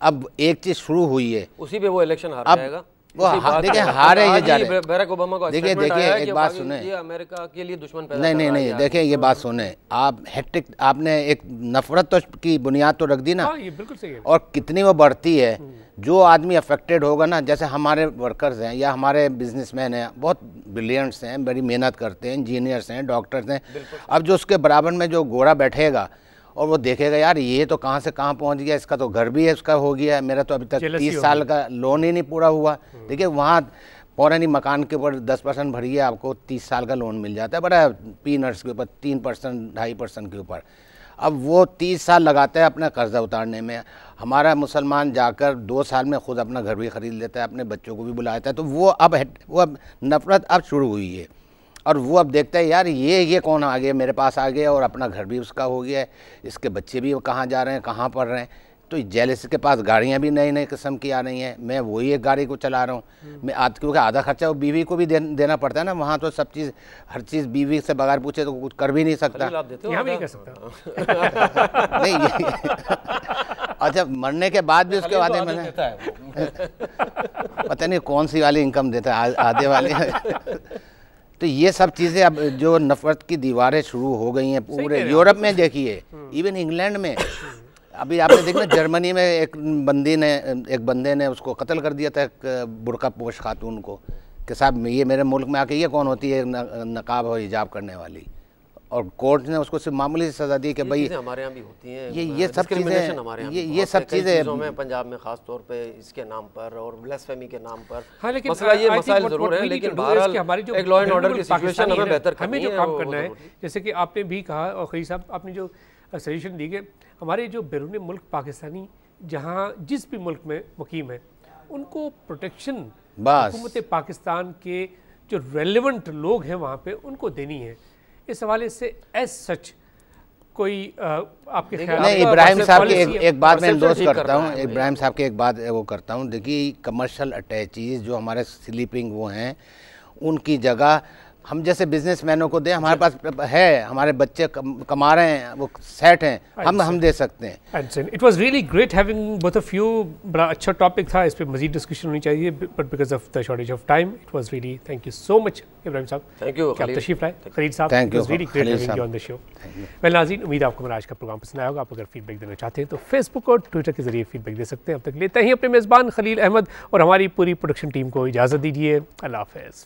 अब एक चीज शुरू हुई है उसी पे वो इलेक्शन हार जाएगा वो देखिए हार है ये जा रहे बराक ओबामा को देखिए देखिए एक बात सुने अमेरिका के लिए दुश्मन पैदा नहीं नहीं नहीं देखिए ये बात सुने आप हेट्रिक आपने एक नफरत तो की बुनियाद तो रख दी ना हाँ, ये बिल्कुल सही है और कितनी वो बढ़ती है जो आदमी अफेक्टेड होगा ना जैसे हमारे वर्कर्स हैं या हमारे बिजनेसमैन हैं बहुत ब्रिलियंट्स हैं बड़ी मेहनत करते हैं इंजीनियर्स हैं डॉक्टर्स हैं अब जो उसके बराबर में जो गोरा बैठेगा और वो देखेगा यार ये तो कहाँ से कहाँ पहुँच गया इसका तो घर भी है इसका हो गया मेरा तो अभी तक तीस साल का लोन ही नहीं पूरा हुआ हम्म। देखिए वहाँ पौरा ही मकान के ऊपर दस परसेंट भरिए आपको तीस साल का लोन मिल जाता है बड़ा पी नर्स के ऊपर तीन परसेंट ढाई परसेंट के ऊपर अब वो तीस साल लगाता है अपना कर्ज़ा उतारने में हमारा मुसलमान जाकर दो साल में खुद अपना घर भी ख़रीद लेता है अपने बच्चों को भी बुलाता है तो वो अब वो अब नफ़रत अब शुरू हुई है और वो अब देखते हैं यार ये ये कौन आ गया मेरे पास आ गया और अपना घर भी उसका हो गया है इसके बच्चे भी कहाँ जा रहे हैं कहाँ पढ़ रहे हैं तो जेलिस के पास गाड़ियाँ भी नई नई किस्म की आ रही हैं मैं वही एक गाड़ी को चला रहा हूँ हम्म। मैं आज क्योंकि आधा खर्चा वो बीवी को भी दे, देना पड़ता है ना वहाँ तो सब चीज़ हर चीज़ बीवी से बगैर पूछे तो कुछ कर भी नहीं सकता भी नहीं सकता नहीं अच्छा मरने के बाद भी उसके तो वादे मैंने पता नहीं कौन सी वाली इनकम देता है आधे वाली तो ये सब चीज़ें अब जो नफरत की दीवारें शुरू हो गई हैं पूरे यूरोप में देखिए इवन हम्म। इंग्लैंड में अभी आपने देखना जर्मनी में एक बंदी ने एक बंदे ने उसको कत्ल कर दिया था एक बुरका पोश खातून को कि साहब ये मेरे मुल्क में आके ये कौन होती है नकाब और हिजाब करने वाली और कोर्ट ने उसको सिर्फ मामूली से सजा दी कि भाई हमारे यहाँ भी होती हैं ये ये हाँ, सब चीज़ें हमारे ये ये सब चीज़ें में पंजाब में खास तौर पे इसके नाम पर और ब्लेसफेमी के नाम पर हाँ, लेकिन मसला ये मसाइल जरूर है लेकिन बहरहाल हमारी जो लॉ एंड ऑर्डर की सिचुएशन हमें बेहतर हमें जो काम करना है जैसे कि आपने भी कहा और खरी साहब आपने जो सजेशन दी कि हमारे जो बैरून मुल्क पाकिस्तानी जहाँ जिस भी मुल्क में मुकीम है उनको प्रोटेक्शन हुकूमत पाकिस्तान के जो रेलिवेंट लोग हैं वहाँ पे उनको देनी है इस हवाले से एज सच कोई आपके ख्याल नहीं इब्राहिम साहब की एक, एक बात मैं दोस्त करता हूँ इब्राहिम साहब की एक बात वो करता हूँ देखिए कमर्शल अटैचीज़ जो हमारे स्लीपिंग वो हैं उनकी जगह हम जैसे बिजनेस मैनों को दें हमारे पास है हमारे बच्चे कमा रहे हैं वो सेट हैं हम हम दे सकते हैं it was really great having both of you बड़ा अच्छा टॉपिक था इस पर मजीद डिस्कशन होनी चाहिए but because of the shortage of time it was really thank you so much Ibrahim साहब थैंक यू आप तशीफ लाए खरीद साहब thank you really great having you on the show well नाजीन उम्मीद आपको मेरा आज का प्रोग्राम पसंद आएगा आप अगर फीडबैक देना चाहते हैं तो फेसबुक और ट्विटर के जरिए फीडबैक दे सकते हैं अब तक लेते हैं अपने मेज़बान खलील अहमद और हमारी पूरी प्रोडक्शन टीम को इजाज़त दीजिए अल्लाह हाफिज़